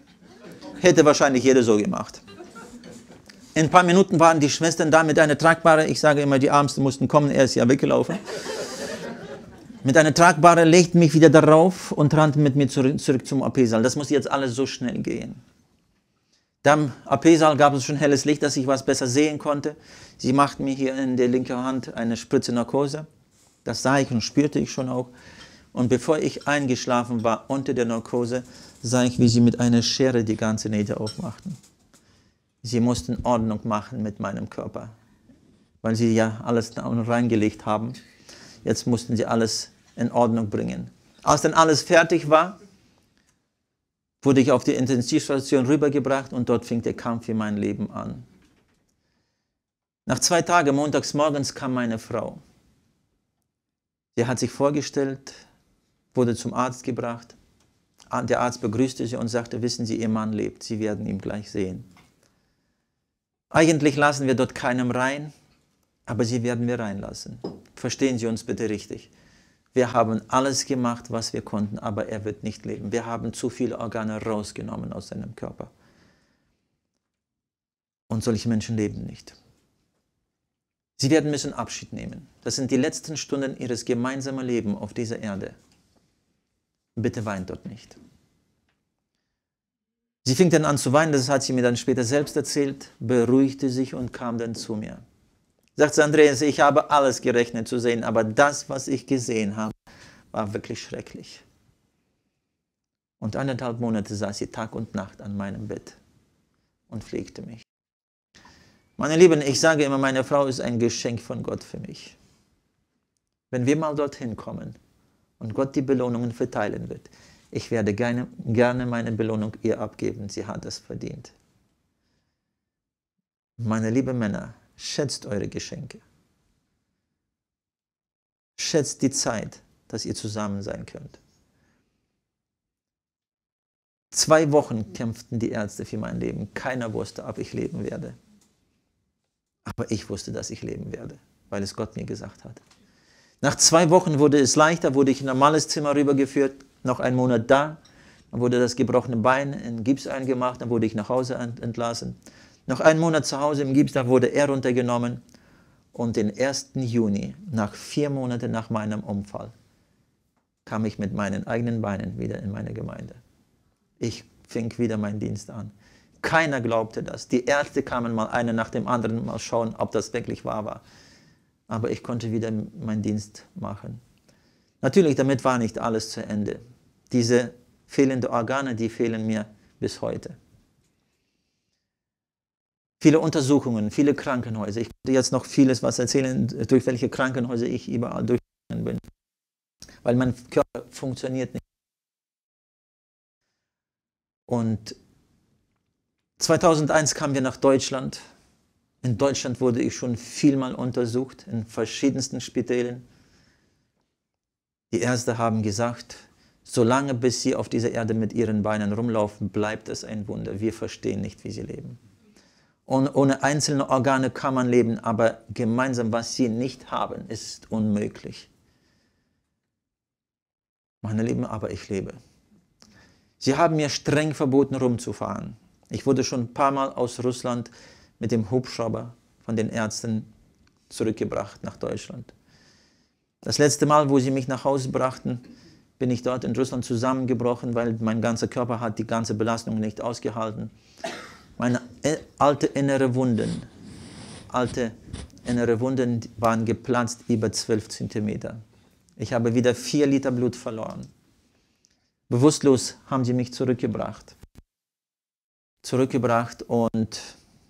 Speaker 1: Hätte wahrscheinlich jeder so gemacht. In ein paar Minuten waren die Schwestern da mit einer tragbaren, ich sage immer, die Armsten mussten kommen, er ist ja weggelaufen. Mit einer Tragbare legte mich wieder darauf und rannte mit mir zurück, zurück zum AP-Saal. Das muss jetzt alles so schnell gehen. Dann AP-Saal gab es schon helles Licht, dass ich was besser sehen konnte. Sie machten mir hier in der linken Hand eine Spritze Narkose. Das sah ich und spürte ich schon auch. Und bevor ich eingeschlafen war unter der Narkose, sah ich, wie sie mit einer Schere die ganze Nähte aufmachten. Sie mussten Ordnung machen mit meinem Körper, weil sie ja alles da reingelegt haben. Jetzt mussten sie alles in Ordnung bringen. Als dann alles fertig war, wurde ich auf die Intensivstation rübergebracht und dort fing der Kampf für mein Leben an. Nach zwei Tagen, montags morgens, kam meine Frau. Sie hat sich vorgestellt, wurde zum Arzt gebracht. Der Arzt begrüßte sie und sagte, wissen Sie, Ihr Mann lebt, Sie werden ihn gleich sehen. Eigentlich lassen wir dort keinem rein, aber Sie werden wir reinlassen. Verstehen Sie uns bitte richtig. Wir haben alles gemacht, was wir konnten, aber er wird nicht leben. Wir haben zu viele Organe rausgenommen aus seinem Körper. Und solche Menschen leben nicht. Sie werden müssen Abschied nehmen. Das sind die letzten Stunden ihres gemeinsamen Lebens auf dieser Erde. Bitte weint dort nicht. Sie fing dann an zu weinen, das hat sie mir dann später selbst erzählt, beruhigte sich und kam dann zu mir. Sagt Andreas, ich habe alles gerechnet zu sehen, aber das, was ich gesehen habe, war wirklich schrecklich. Und anderthalb Monate saß sie Tag und Nacht an meinem Bett und pflegte mich. Meine Lieben, ich sage immer, meine Frau ist ein Geschenk von Gott für mich. Wenn wir mal dorthin kommen und Gott die Belohnungen verteilen wird, ich werde gerne, gerne meine Belohnung ihr abgeben, sie hat es verdient. Meine lieben Männer, Schätzt eure Geschenke. Schätzt die Zeit, dass ihr zusammen sein könnt. Zwei Wochen kämpften die Ärzte für mein Leben. Keiner wusste, ob ich leben werde. Aber ich wusste, dass ich leben werde, weil es Gott mir gesagt hat. Nach zwei Wochen wurde es leichter, wurde ich in ein normales Zimmer rübergeführt, noch einen Monat da. Dann wurde das gebrochene Bein in Gips eingemacht, dann wurde ich nach Hause entlassen. Noch einen Monat zu Hause im Gips, da wurde er runtergenommen. Und den 1. Juni, nach vier Monaten nach meinem Unfall, kam ich mit meinen eigenen Beinen wieder in meine Gemeinde. Ich fing wieder meinen Dienst an. Keiner glaubte das. Die Ärzte kamen mal einer nach dem anderen mal schauen, ob das wirklich wahr war. Aber ich konnte wieder meinen Dienst machen. Natürlich, damit war nicht alles zu Ende. Diese fehlenden Organe, die fehlen mir bis heute viele Untersuchungen, viele Krankenhäuser. Ich könnte jetzt noch vieles was erzählen, durch welche Krankenhäuser ich überall durchgegangen bin, weil mein Körper funktioniert nicht. Und 2001 kamen wir nach Deutschland. In Deutschland wurde ich schon vielmal untersucht, in verschiedensten Spitälen. Die Ärzte haben gesagt, solange bis sie auf dieser Erde mit ihren Beinen rumlaufen, bleibt es ein Wunder. Wir verstehen nicht, wie sie leben. Und ohne einzelne Organe kann man leben, aber gemeinsam, was sie nicht haben, ist unmöglich. Meine Lieben, aber ich lebe. Sie haben mir streng verboten, rumzufahren. Ich wurde schon ein paar Mal aus Russland mit dem Hubschrauber von den Ärzten zurückgebracht nach Deutschland. Das letzte Mal, wo sie mich nach Hause brachten, bin ich dort in Russland zusammengebrochen, weil mein ganzer Körper hat die ganze Belastung nicht ausgehalten meine alte innere Wunden, alte innere Wunden waren gepflanzt über 12 cm. Ich habe wieder 4 Liter Blut verloren. Bewusstlos haben sie mich zurückgebracht. Zurückgebracht und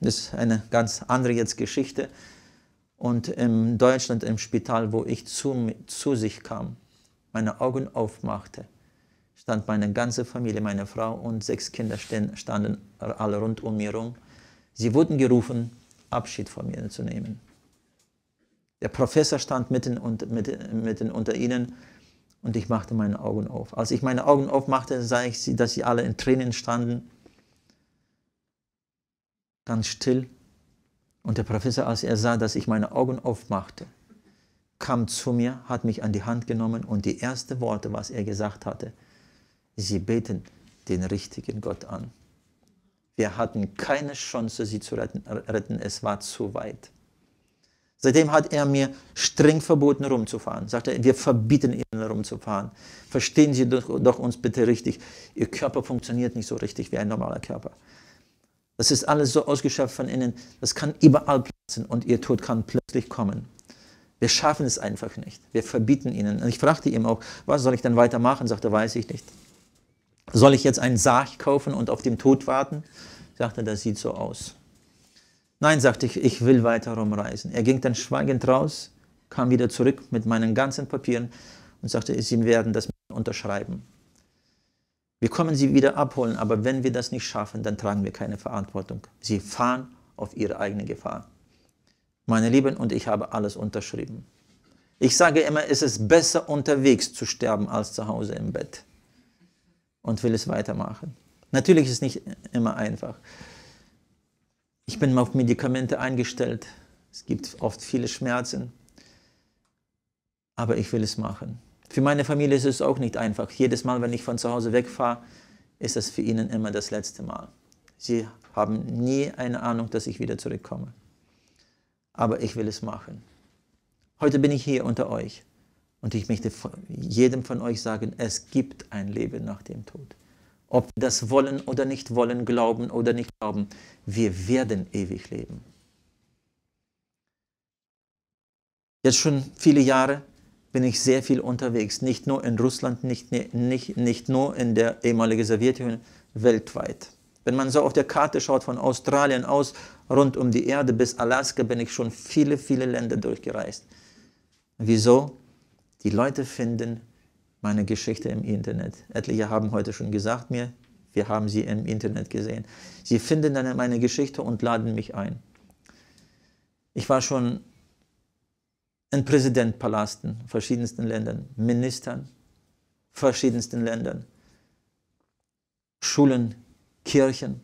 Speaker 1: das ist eine ganz andere jetzt Geschichte. Und in Deutschland im Spital, wo ich zu, zu sich kam, meine Augen aufmachte, stand meine ganze Familie, meine Frau und sechs Kinder standen alle rund um mir herum. Sie wurden gerufen, Abschied von mir zu nehmen. Der Professor stand mitten, und, mitten, mitten unter ihnen und ich machte meine Augen auf. Als ich meine Augen aufmachte, sah ich, sie, dass sie alle in Tränen standen, ganz still. Und der Professor, als er sah, dass ich meine Augen aufmachte, kam zu mir, hat mich an die Hand genommen und die ersten Worte, was er gesagt hatte, Sie beten den richtigen Gott an. Wir hatten keine Chance, sie zu retten. Es war zu weit. Seitdem hat er mir streng verboten, rumzufahren. Sagte er, wir verbieten Ihnen, rumzufahren. Verstehen Sie doch, doch, uns bitte richtig. Ihr Körper funktioniert nicht so richtig wie ein normaler Körper. Das ist alles so ausgeschöpft von innen. Das kann überall platzen und Ihr Tod kann plötzlich kommen. Wir schaffen es einfach nicht. Wir verbieten Ihnen. Und ich fragte ihm auch, was soll ich denn weitermachen? Sagte, weiß ich nicht. Soll ich jetzt einen Sarg kaufen und auf dem Tod warten? Sagte, das sieht so aus. Nein, sagte ich, ich will weiter rumreisen. Er ging dann schweigend raus, kam wieder zurück mit meinen ganzen Papieren und sagte, Sie werden das unterschreiben. Wir kommen Sie wieder abholen, aber wenn wir das nicht schaffen, dann tragen wir keine Verantwortung. Sie fahren auf Ihre eigene Gefahr. Meine Lieben, und ich habe alles unterschrieben. Ich sage immer, es ist besser unterwegs zu sterben als zu Hause im Bett und will es weitermachen. Natürlich ist es nicht immer einfach. Ich bin auf Medikamente eingestellt. Es gibt oft viele Schmerzen. Aber ich will es machen. Für meine Familie ist es auch nicht einfach. Jedes Mal, wenn ich von zu Hause wegfahre, ist das für ihnen immer das letzte Mal. Sie haben nie eine Ahnung, dass ich wieder zurückkomme. Aber ich will es machen. Heute bin ich hier unter euch. Und ich möchte jedem von euch sagen, es gibt ein Leben nach dem Tod. Ob wir das wollen oder nicht wollen, glauben oder nicht glauben, wir werden ewig leben. Jetzt schon viele Jahre bin ich sehr viel unterwegs, nicht nur in Russland, nicht, ne, nicht, nicht nur in der ehemaligen Sowjetunion, weltweit. Wenn man so auf der Karte schaut, von Australien aus, rund um die Erde bis Alaska, bin ich schon viele, viele Länder durchgereist. Wieso? Die Leute finden meine Geschichte im Internet. Etliche haben heute schon gesagt mir, wir haben sie im Internet gesehen. Sie finden dann meine Geschichte und laden mich ein. Ich war schon in Präsidentpalasten verschiedensten Ländern, Ministern verschiedensten Ländern, Schulen, Kirchen,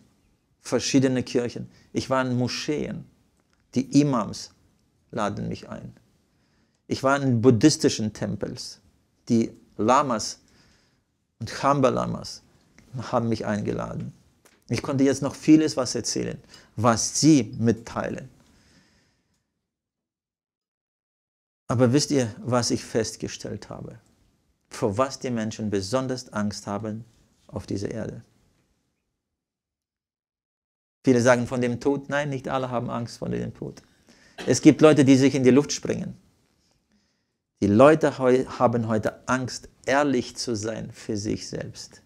Speaker 1: verschiedene Kirchen. Ich war in Moscheen. Die Imams laden mich ein. Ich war in buddhistischen Tempels. Die Lamas und Chamba Lamas haben mich eingeladen. Ich konnte jetzt noch vieles was erzählen, was sie mitteilen. Aber wisst ihr, was ich festgestellt habe? Vor was die Menschen besonders Angst haben auf dieser Erde? Viele sagen von dem Tod, nein, nicht alle haben Angst vor dem Tod. Es gibt Leute, die sich in die Luft springen. Die Leute heu haben heute Angst, ehrlich zu sein für sich selbst.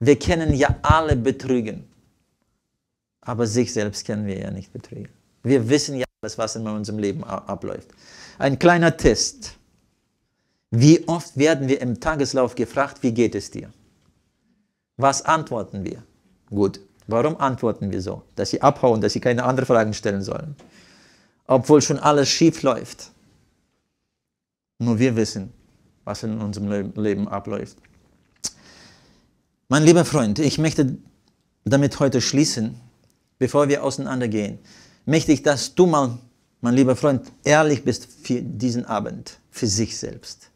Speaker 1: Wir kennen ja alle Betrügen, aber sich selbst kennen wir ja nicht betrügen. Wir wissen ja alles, was in unserem Leben abläuft. Ein kleiner Test. Wie oft werden wir im Tageslauf gefragt, wie geht es dir? Was antworten wir? Gut, warum antworten wir so? Dass sie abhauen, dass sie keine anderen Fragen stellen sollen. Obwohl schon alles schief läuft. Nur wir wissen, was in unserem Leben abläuft. Mein lieber Freund, ich möchte damit heute schließen, bevor wir auseinandergehen. Möchte ich, dass du mal, mein lieber Freund, ehrlich bist für diesen Abend, für sich selbst.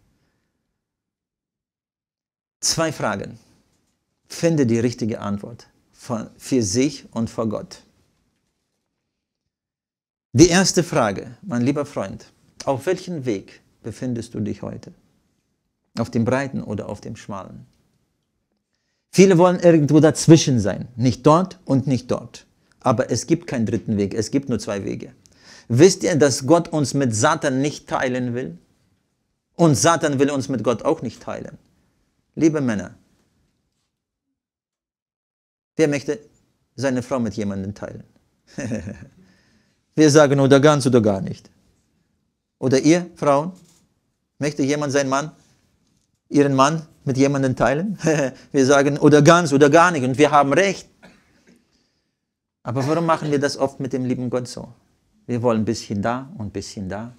Speaker 1: Zwei Fragen. Finde die richtige Antwort für sich und vor Gott. Die erste Frage, mein lieber Freund, auf welchen Weg befindest du dich heute? Auf dem breiten oder auf dem schmalen? Viele wollen irgendwo dazwischen sein, nicht dort und nicht dort. Aber es gibt keinen dritten Weg, es gibt nur zwei Wege. Wisst ihr, dass Gott uns mit Satan nicht teilen will? Und Satan will uns mit Gott auch nicht teilen. Liebe Männer, wer möchte seine Frau mit jemandem teilen? Wir sagen oder ganz oder gar nicht. Oder ihr, Frauen? Möchte jemand seinen Mann, ihren Mann mit jemandem teilen? wir sagen, oder ganz oder gar nicht und wir haben recht. Aber warum machen wir das oft mit dem lieben Gott so? Wir wollen ein bisschen da und ein bisschen da.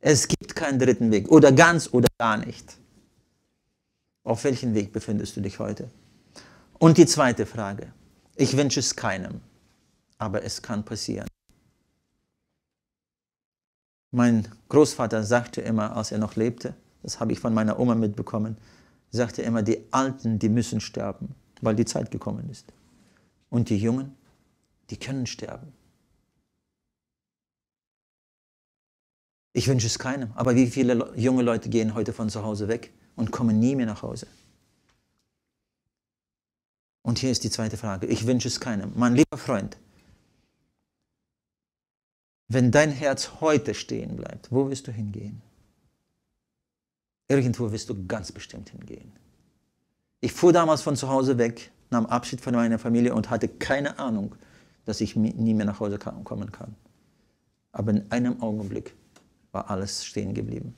Speaker 1: Es gibt keinen dritten Weg, oder ganz oder gar nicht. Auf welchem Weg befindest du dich heute? Und die zweite Frage. Ich wünsche es keinem, aber es kann passieren. Mein Großvater sagte immer, als er noch lebte, das habe ich von meiner Oma mitbekommen, sagte immer, die Alten, die müssen sterben, weil die Zeit gekommen ist. Und die Jungen, die können sterben. Ich wünsche es keinem, aber wie viele junge Leute gehen heute von zu Hause weg und kommen nie mehr nach Hause? Und hier ist die zweite Frage. Ich wünsche es keinem. Mein lieber Freund, wenn dein Herz heute stehen bleibt, wo wirst du hingehen? Irgendwo wirst du ganz bestimmt hingehen. Ich fuhr damals von zu Hause weg, nahm Abschied von meiner Familie und hatte keine Ahnung, dass ich nie mehr nach Hause kommen kann. Aber in einem Augenblick war alles stehen geblieben.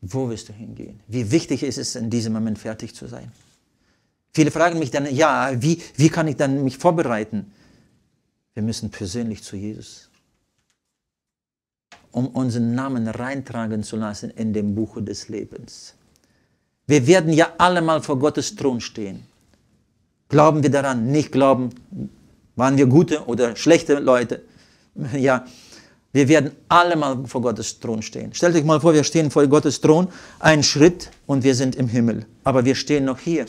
Speaker 1: Wo wirst du hingehen? Wie wichtig ist es, in diesem Moment fertig zu sein? Viele fragen mich dann, ja, wie, wie kann ich dann mich vorbereiten? Wir müssen persönlich zu Jesus, um unseren Namen reintragen zu lassen in dem Buche des Lebens. Wir werden ja alle mal vor Gottes Thron stehen. Glauben wir daran, nicht glauben, waren wir gute oder schlechte Leute. Ja, wir werden alle mal vor Gottes Thron stehen. Stellt euch mal vor, wir stehen vor Gottes Thron, einen Schritt und wir sind im Himmel. Aber wir stehen noch hier.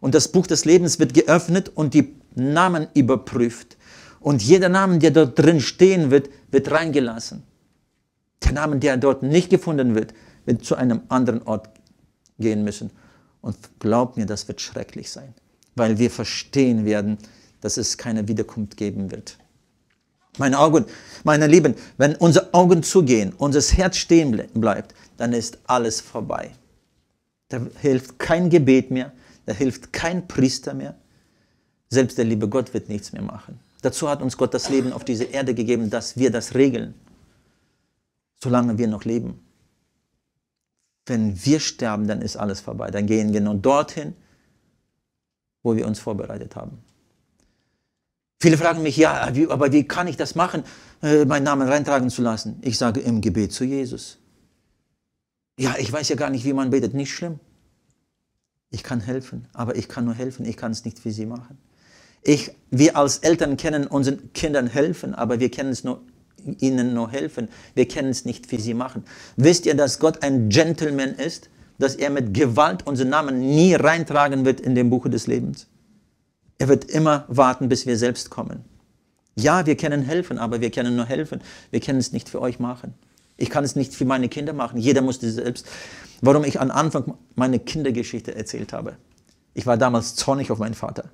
Speaker 1: Und das Buch des Lebens wird geöffnet und die Namen überprüft. Und jeder Name, der dort drin stehen wird, wird reingelassen. Der Name, der dort nicht gefunden wird, wird zu einem anderen Ort gehen müssen. Und glaubt mir, das wird schrecklich sein, weil wir verstehen werden, dass es keine Wiederkunft geben wird. Meine Augen, meine Lieben, wenn unsere Augen zugehen, unser Herz stehen bleibt, dann ist alles vorbei. Da hilft kein Gebet mehr, da hilft kein Priester mehr. Selbst der liebe Gott wird nichts mehr machen. Dazu hat uns Gott das Leben auf diese Erde gegeben, dass wir das regeln, solange wir noch leben. Wenn wir sterben, dann ist alles vorbei. Dann gehen wir nur dorthin, wo wir uns vorbereitet haben. Viele fragen mich, ja, aber wie kann ich das machen, äh, meinen Namen reintragen zu lassen? Ich sage im Gebet zu Jesus. Ja, ich weiß ja gar nicht, wie man betet. Nicht schlimm. Ich kann helfen, aber ich kann nur helfen. Ich kann es nicht für Sie machen. Ich, wir als Eltern können unseren Kindern helfen, aber wir können es nur, ihnen nur helfen. Wir können es nicht für sie machen. Wisst ihr, dass Gott ein Gentleman ist, dass er mit Gewalt unseren Namen nie reintragen wird in dem Buche des Lebens? Er wird immer warten, bis wir selbst kommen. Ja, wir können helfen, aber wir können nur helfen. Wir können es nicht für euch machen. Ich kann es nicht für meine Kinder machen. Jeder muss das selbst. Warum ich am Anfang meine Kindergeschichte erzählt habe. Ich war damals zornig auf meinen Vater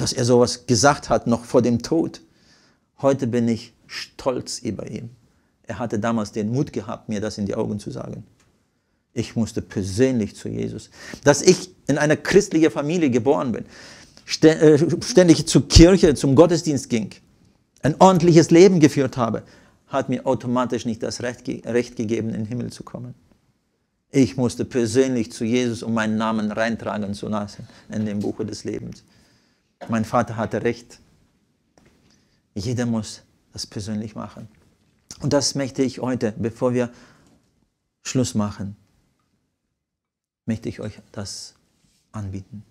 Speaker 1: dass er sowas gesagt hat, noch vor dem Tod. Heute bin ich stolz über ihn. Er hatte damals den Mut gehabt, mir das in die Augen zu sagen. Ich musste persönlich zu Jesus. Dass ich in einer christlichen Familie geboren bin, äh, ständig zur Kirche, zum Gottesdienst ging, ein ordentliches Leben geführt habe, hat mir automatisch nicht das Recht, Recht gegeben, in den Himmel zu kommen. Ich musste persönlich zu Jesus, um meinen Namen reintragen zu lassen in dem Buche des Lebens. Mein Vater hatte recht. Jeder muss das persönlich machen. Und das möchte ich heute, bevor wir Schluss machen, möchte ich euch das anbieten.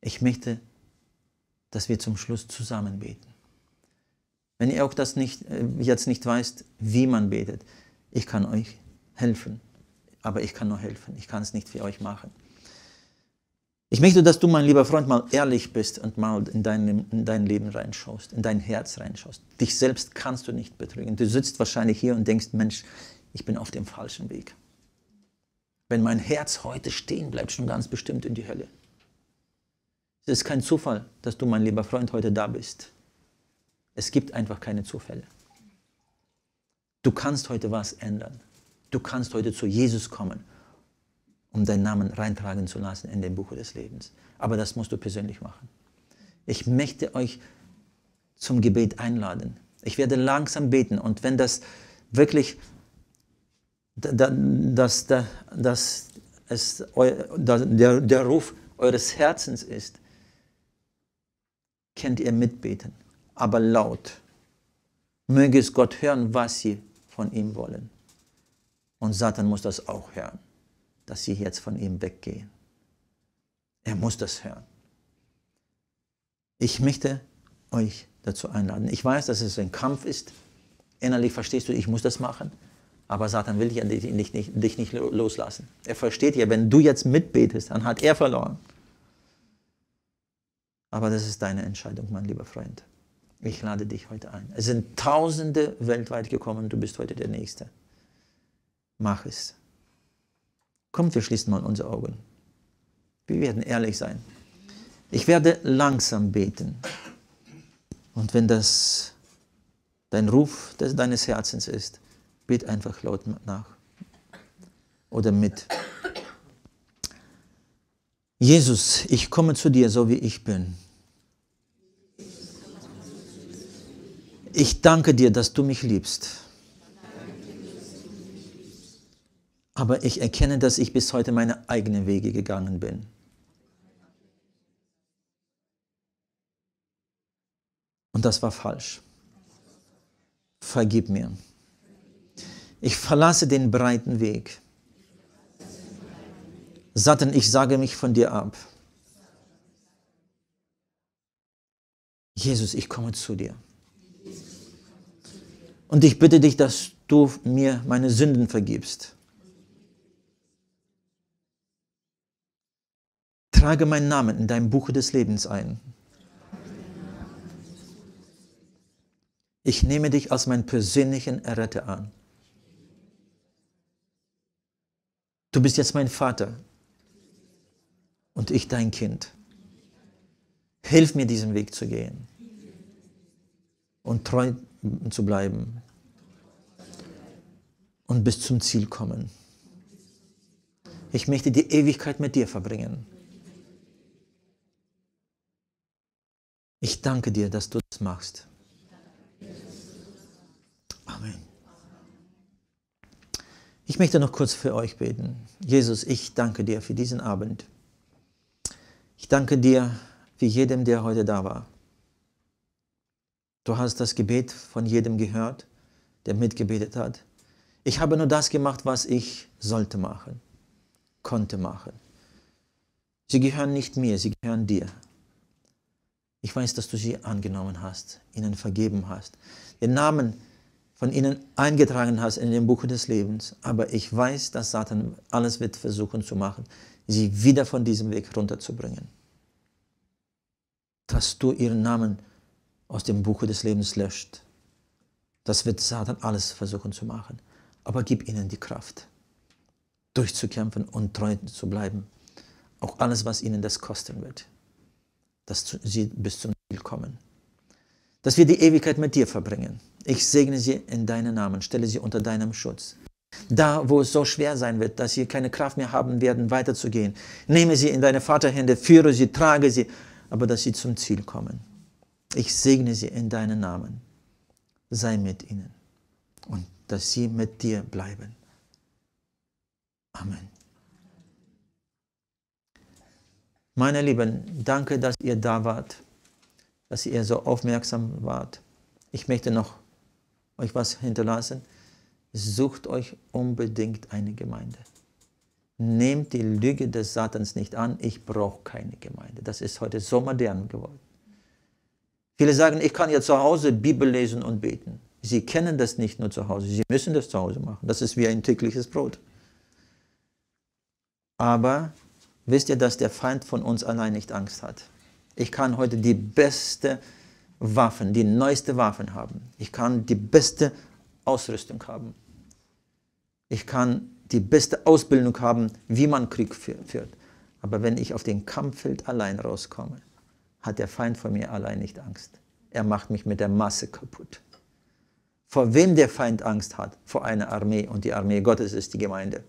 Speaker 1: Ich möchte, dass wir zum Schluss zusammen beten. Wenn ihr auch das nicht, äh, jetzt nicht weißt, wie man betet, ich kann euch helfen. Aber ich kann nur helfen. Ich kann es nicht für euch machen. Ich möchte, dass du, mein lieber Freund, mal ehrlich bist und mal in, deinem, in dein Leben reinschaust, in dein Herz reinschaust. Dich selbst kannst du nicht betrügen. Du sitzt wahrscheinlich hier und denkst, Mensch, ich bin auf dem falschen Weg. Wenn mein Herz heute stehen bleibt, schon ganz bestimmt in die Hölle. Es ist kein Zufall, dass du, mein lieber Freund, heute da bist. Es gibt einfach keine Zufälle. Du kannst heute was ändern. Du kannst heute zu Jesus kommen um deinen Namen reintragen zu lassen in den Buch des Lebens. Aber das musst du persönlich machen. Ich möchte euch zum Gebet einladen. Ich werde langsam beten und wenn das wirklich, dass, dass, dass es der, der Ruf eures Herzens ist, könnt ihr mitbeten, aber laut. Möge es Gott hören, was sie von ihm wollen. Und Satan muss das auch hören dass sie jetzt von ihm weggehen. Er muss das hören. Ich möchte euch dazu einladen. Ich weiß, dass es ein Kampf ist. Innerlich verstehst du, ich muss das machen. Aber Satan will dich nicht, nicht, dich nicht loslassen. Er versteht ja, wenn du jetzt mitbetest, dann hat er verloren. Aber das ist deine Entscheidung, mein lieber Freund. Ich lade dich heute ein. Es sind Tausende weltweit gekommen, du bist heute der Nächste. Mach es. Kommt, wir schließen mal unsere Augen. Wir werden ehrlich sein. Ich werde langsam beten. Und wenn das dein Ruf des, deines Herzens ist, bet einfach laut nach oder mit. Jesus, ich komme zu dir, so wie ich bin. Ich danke dir, dass du mich liebst. Aber ich erkenne, dass ich bis heute meine eigenen Wege gegangen bin. Und das war falsch. Vergib mir. Ich verlasse den breiten Weg. Satan, ich sage mich von dir ab. Jesus, ich komme zu dir. Und ich bitte dich, dass du mir meine Sünden vergibst. trage meinen Namen in deinem Buch des Lebens ein. Ich nehme dich als meinen persönlichen Erretter an. Du bist jetzt mein Vater und ich dein Kind. Hilf mir, diesen Weg zu gehen und treu zu bleiben und bis zum Ziel kommen. Ich möchte die Ewigkeit mit dir verbringen. Ich danke dir, dass du das machst. Amen. Ich möchte noch kurz für euch beten. Jesus, ich danke dir für diesen Abend. Ich danke dir für jedem, der heute da war. Du hast das Gebet von jedem gehört, der mitgebetet hat. Ich habe nur das gemacht, was ich sollte machen, konnte machen. Sie gehören nicht mir, sie gehören dir. Ich weiß, dass du sie angenommen hast, ihnen vergeben hast, den Namen von ihnen eingetragen hast in dem Buch des Lebens. Aber ich weiß, dass Satan alles wird versuchen zu machen, sie wieder von diesem Weg runterzubringen. Dass du ihren Namen aus dem Buch des Lebens löscht. Das wird Satan alles versuchen zu machen. Aber gib ihnen die Kraft, durchzukämpfen und treu zu bleiben. Auch alles, was ihnen das kosten wird dass sie bis zum Ziel kommen. Dass wir die Ewigkeit mit dir verbringen. Ich segne sie in deinem Namen, stelle sie unter deinem Schutz. Da, wo es so schwer sein wird, dass sie keine Kraft mehr haben werden, weiterzugehen, nehme sie in deine Vaterhände, führe sie, trage sie, aber dass sie zum Ziel kommen. Ich segne sie in deinem Namen. Sei mit ihnen und dass sie mit dir bleiben. Amen. Meine Lieben, danke, dass ihr da wart, dass ihr so aufmerksam wart. Ich möchte noch euch was hinterlassen. Sucht euch unbedingt eine Gemeinde. Nehmt die Lüge des Satans nicht an, ich brauche keine Gemeinde. Das ist heute so modern geworden. Viele sagen, ich kann ja zu Hause Bibel lesen und beten. Sie kennen das nicht nur zu Hause, sie müssen das zu Hause machen. Das ist wie ein tägliches Brot. Aber wisst ihr, dass der Feind von uns allein nicht Angst hat. Ich kann heute die beste Waffen, die neueste Waffen haben. Ich kann die beste Ausrüstung haben. Ich kann die beste Ausbildung haben, wie man Krieg führt. Aber wenn ich auf den Kampffeld allein rauskomme, hat der Feind von mir allein nicht Angst. Er macht mich mit der Masse kaputt. Vor wem der Feind Angst hat? Vor einer Armee. Und die Armee Gottes ist die Gemeinde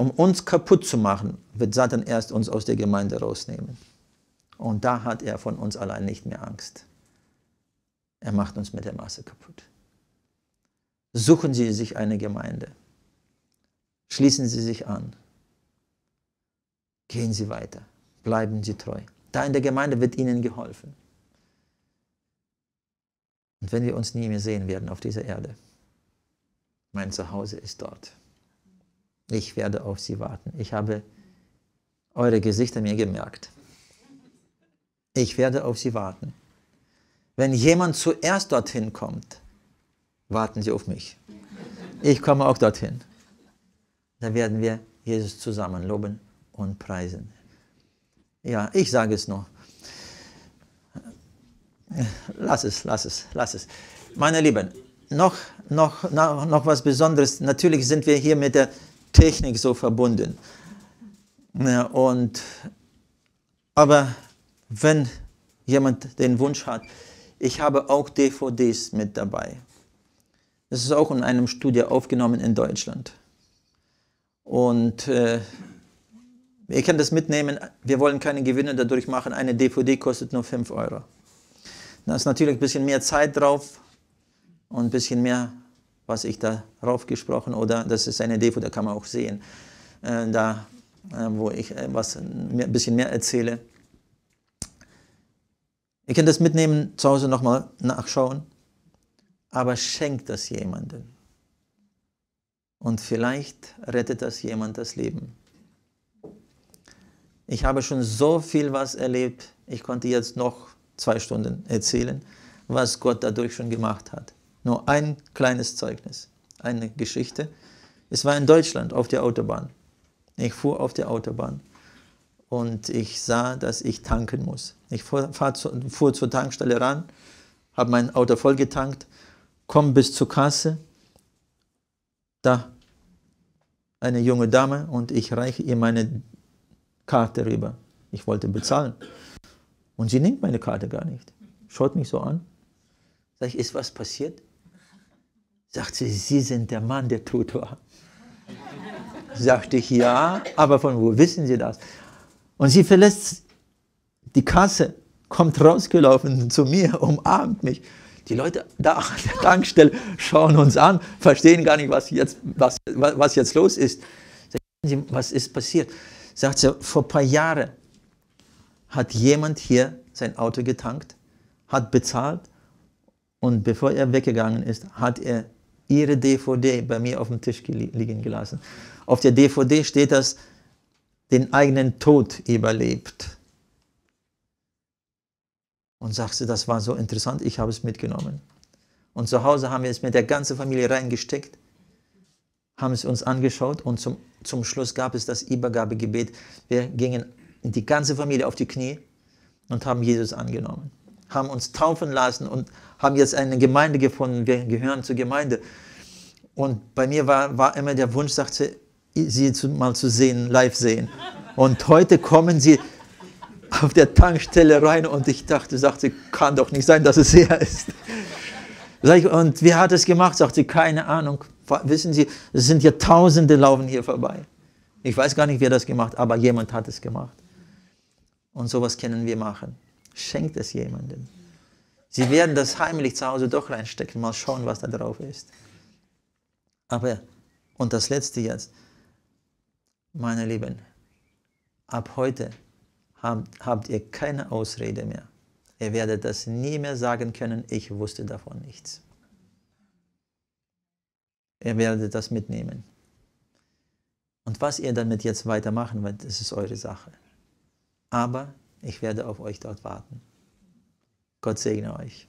Speaker 1: um uns kaputt zu machen, wird Satan erst uns aus der Gemeinde rausnehmen. Und da hat er von uns allein nicht mehr Angst. Er macht uns mit der Masse kaputt. Suchen Sie sich eine Gemeinde. Schließen Sie sich an. Gehen Sie weiter. Bleiben Sie treu. Da in der Gemeinde wird Ihnen geholfen. Und wenn wir uns nie mehr sehen werden auf dieser Erde, mein Zuhause ist dort. Ich werde auf sie warten. Ich habe eure Gesichter mir gemerkt. Ich werde auf sie warten. Wenn jemand zuerst dorthin kommt, warten sie auf mich. Ich komme auch dorthin. Da werden wir Jesus zusammen loben und preisen. Ja, ich sage es nur. Lass es, lass es, lass es. Meine Lieben, noch, noch, noch was Besonderes. Natürlich sind wir hier mit der Technik so verbunden. Ja, und, aber wenn jemand den Wunsch hat, ich habe auch DVDs mit dabei. Das ist auch in einem Studio aufgenommen in Deutschland. Und äh, ihr könnt das mitnehmen, wir wollen keine Gewinne dadurch machen, eine DVD kostet nur 5 Euro. Da ist natürlich ein bisschen mehr Zeit drauf und ein bisschen mehr was ich darauf gesprochen oder das ist eine Demo, da kann man auch sehen, äh, da äh, wo ich äh, was mehr, ein bisschen mehr erzähle. Ihr könnt das mitnehmen, zu Hause nochmal nachschauen, aber schenkt das jemandem. Und vielleicht rettet das jemand das Leben. Ich habe schon so viel was erlebt, ich konnte jetzt noch zwei Stunden erzählen, was Gott dadurch schon gemacht hat. Nur ein kleines Zeugnis, eine Geschichte. Es war in Deutschland auf der Autobahn. Ich fuhr auf der Autobahn und ich sah, dass ich tanken muss. Ich fuhr, zu, fuhr zur Tankstelle ran, habe mein Auto vollgetankt, komme bis zur Kasse. Da eine junge Dame und ich reiche ihr meine Karte rüber. Ich wollte bezahlen. Und sie nimmt meine Karte gar nicht. Schaut mich so an. Sag ich, ist was passiert? Sagt sie, Sie sind der Mann, der Tutor. Sagte ich, ja, aber von wo wissen Sie das? Und sie verlässt die Kasse, kommt rausgelaufen zu mir, umarmt mich. Die Leute da an der Tankstelle schauen uns an, verstehen gar nicht, was jetzt, was, was jetzt los ist. Sie, was ist passiert? Sagt sie, vor ein paar Jahren hat jemand hier sein Auto getankt, hat bezahlt und bevor er weggegangen ist, hat er ihre DVD bei mir auf dem Tisch liegen gelassen. Auf der DVD steht das, den eigenen Tod überlebt. Und sagte, das war so interessant, ich habe es mitgenommen. Und zu Hause haben wir es mit der ganzen Familie reingesteckt, haben es uns angeschaut und zum, zum Schluss gab es das Übergabegebet. Wir gingen die ganze Familie auf die Knie und haben Jesus angenommen haben uns taufen lassen und haben jetzt eine Gemeinde gefunden, wir gehören zur Gemeinde. Und bei mir war, war immer der Wunsch, sagte, sie zu, mal zu sehen, live sehen. Und heute kommen sie auf der Tankstelle rein und ich dachte, sagte, kann doch nicht sein, dass es er ist. und wer hat es gemacht? Sagte, keine Ahnung. Wissen Sie, es sind ja Tausende laufen hier vorbei. Ich weiß gar nicht, wer das gemacht, hat, aber jemand hat es gemacht. Und sowas können wir machen. Schenkt es jemandem. Sie werden das heimlich zu Hause doch reinstecken, mal schauen, was da drauf ist. Aber, und das letzte jetzt, meine Lieben, ab heute habt, habt ihr keine Ausrede mehr. Ihr werdet das nie mehr sagen können, ich wusste davon nichts. Ihr werdet das mitnehmen. Und was ihr damit jetzt weitermachen wollt, das ist eure Sache. Aber ich werde auf euch dort warten. Gott segne euch.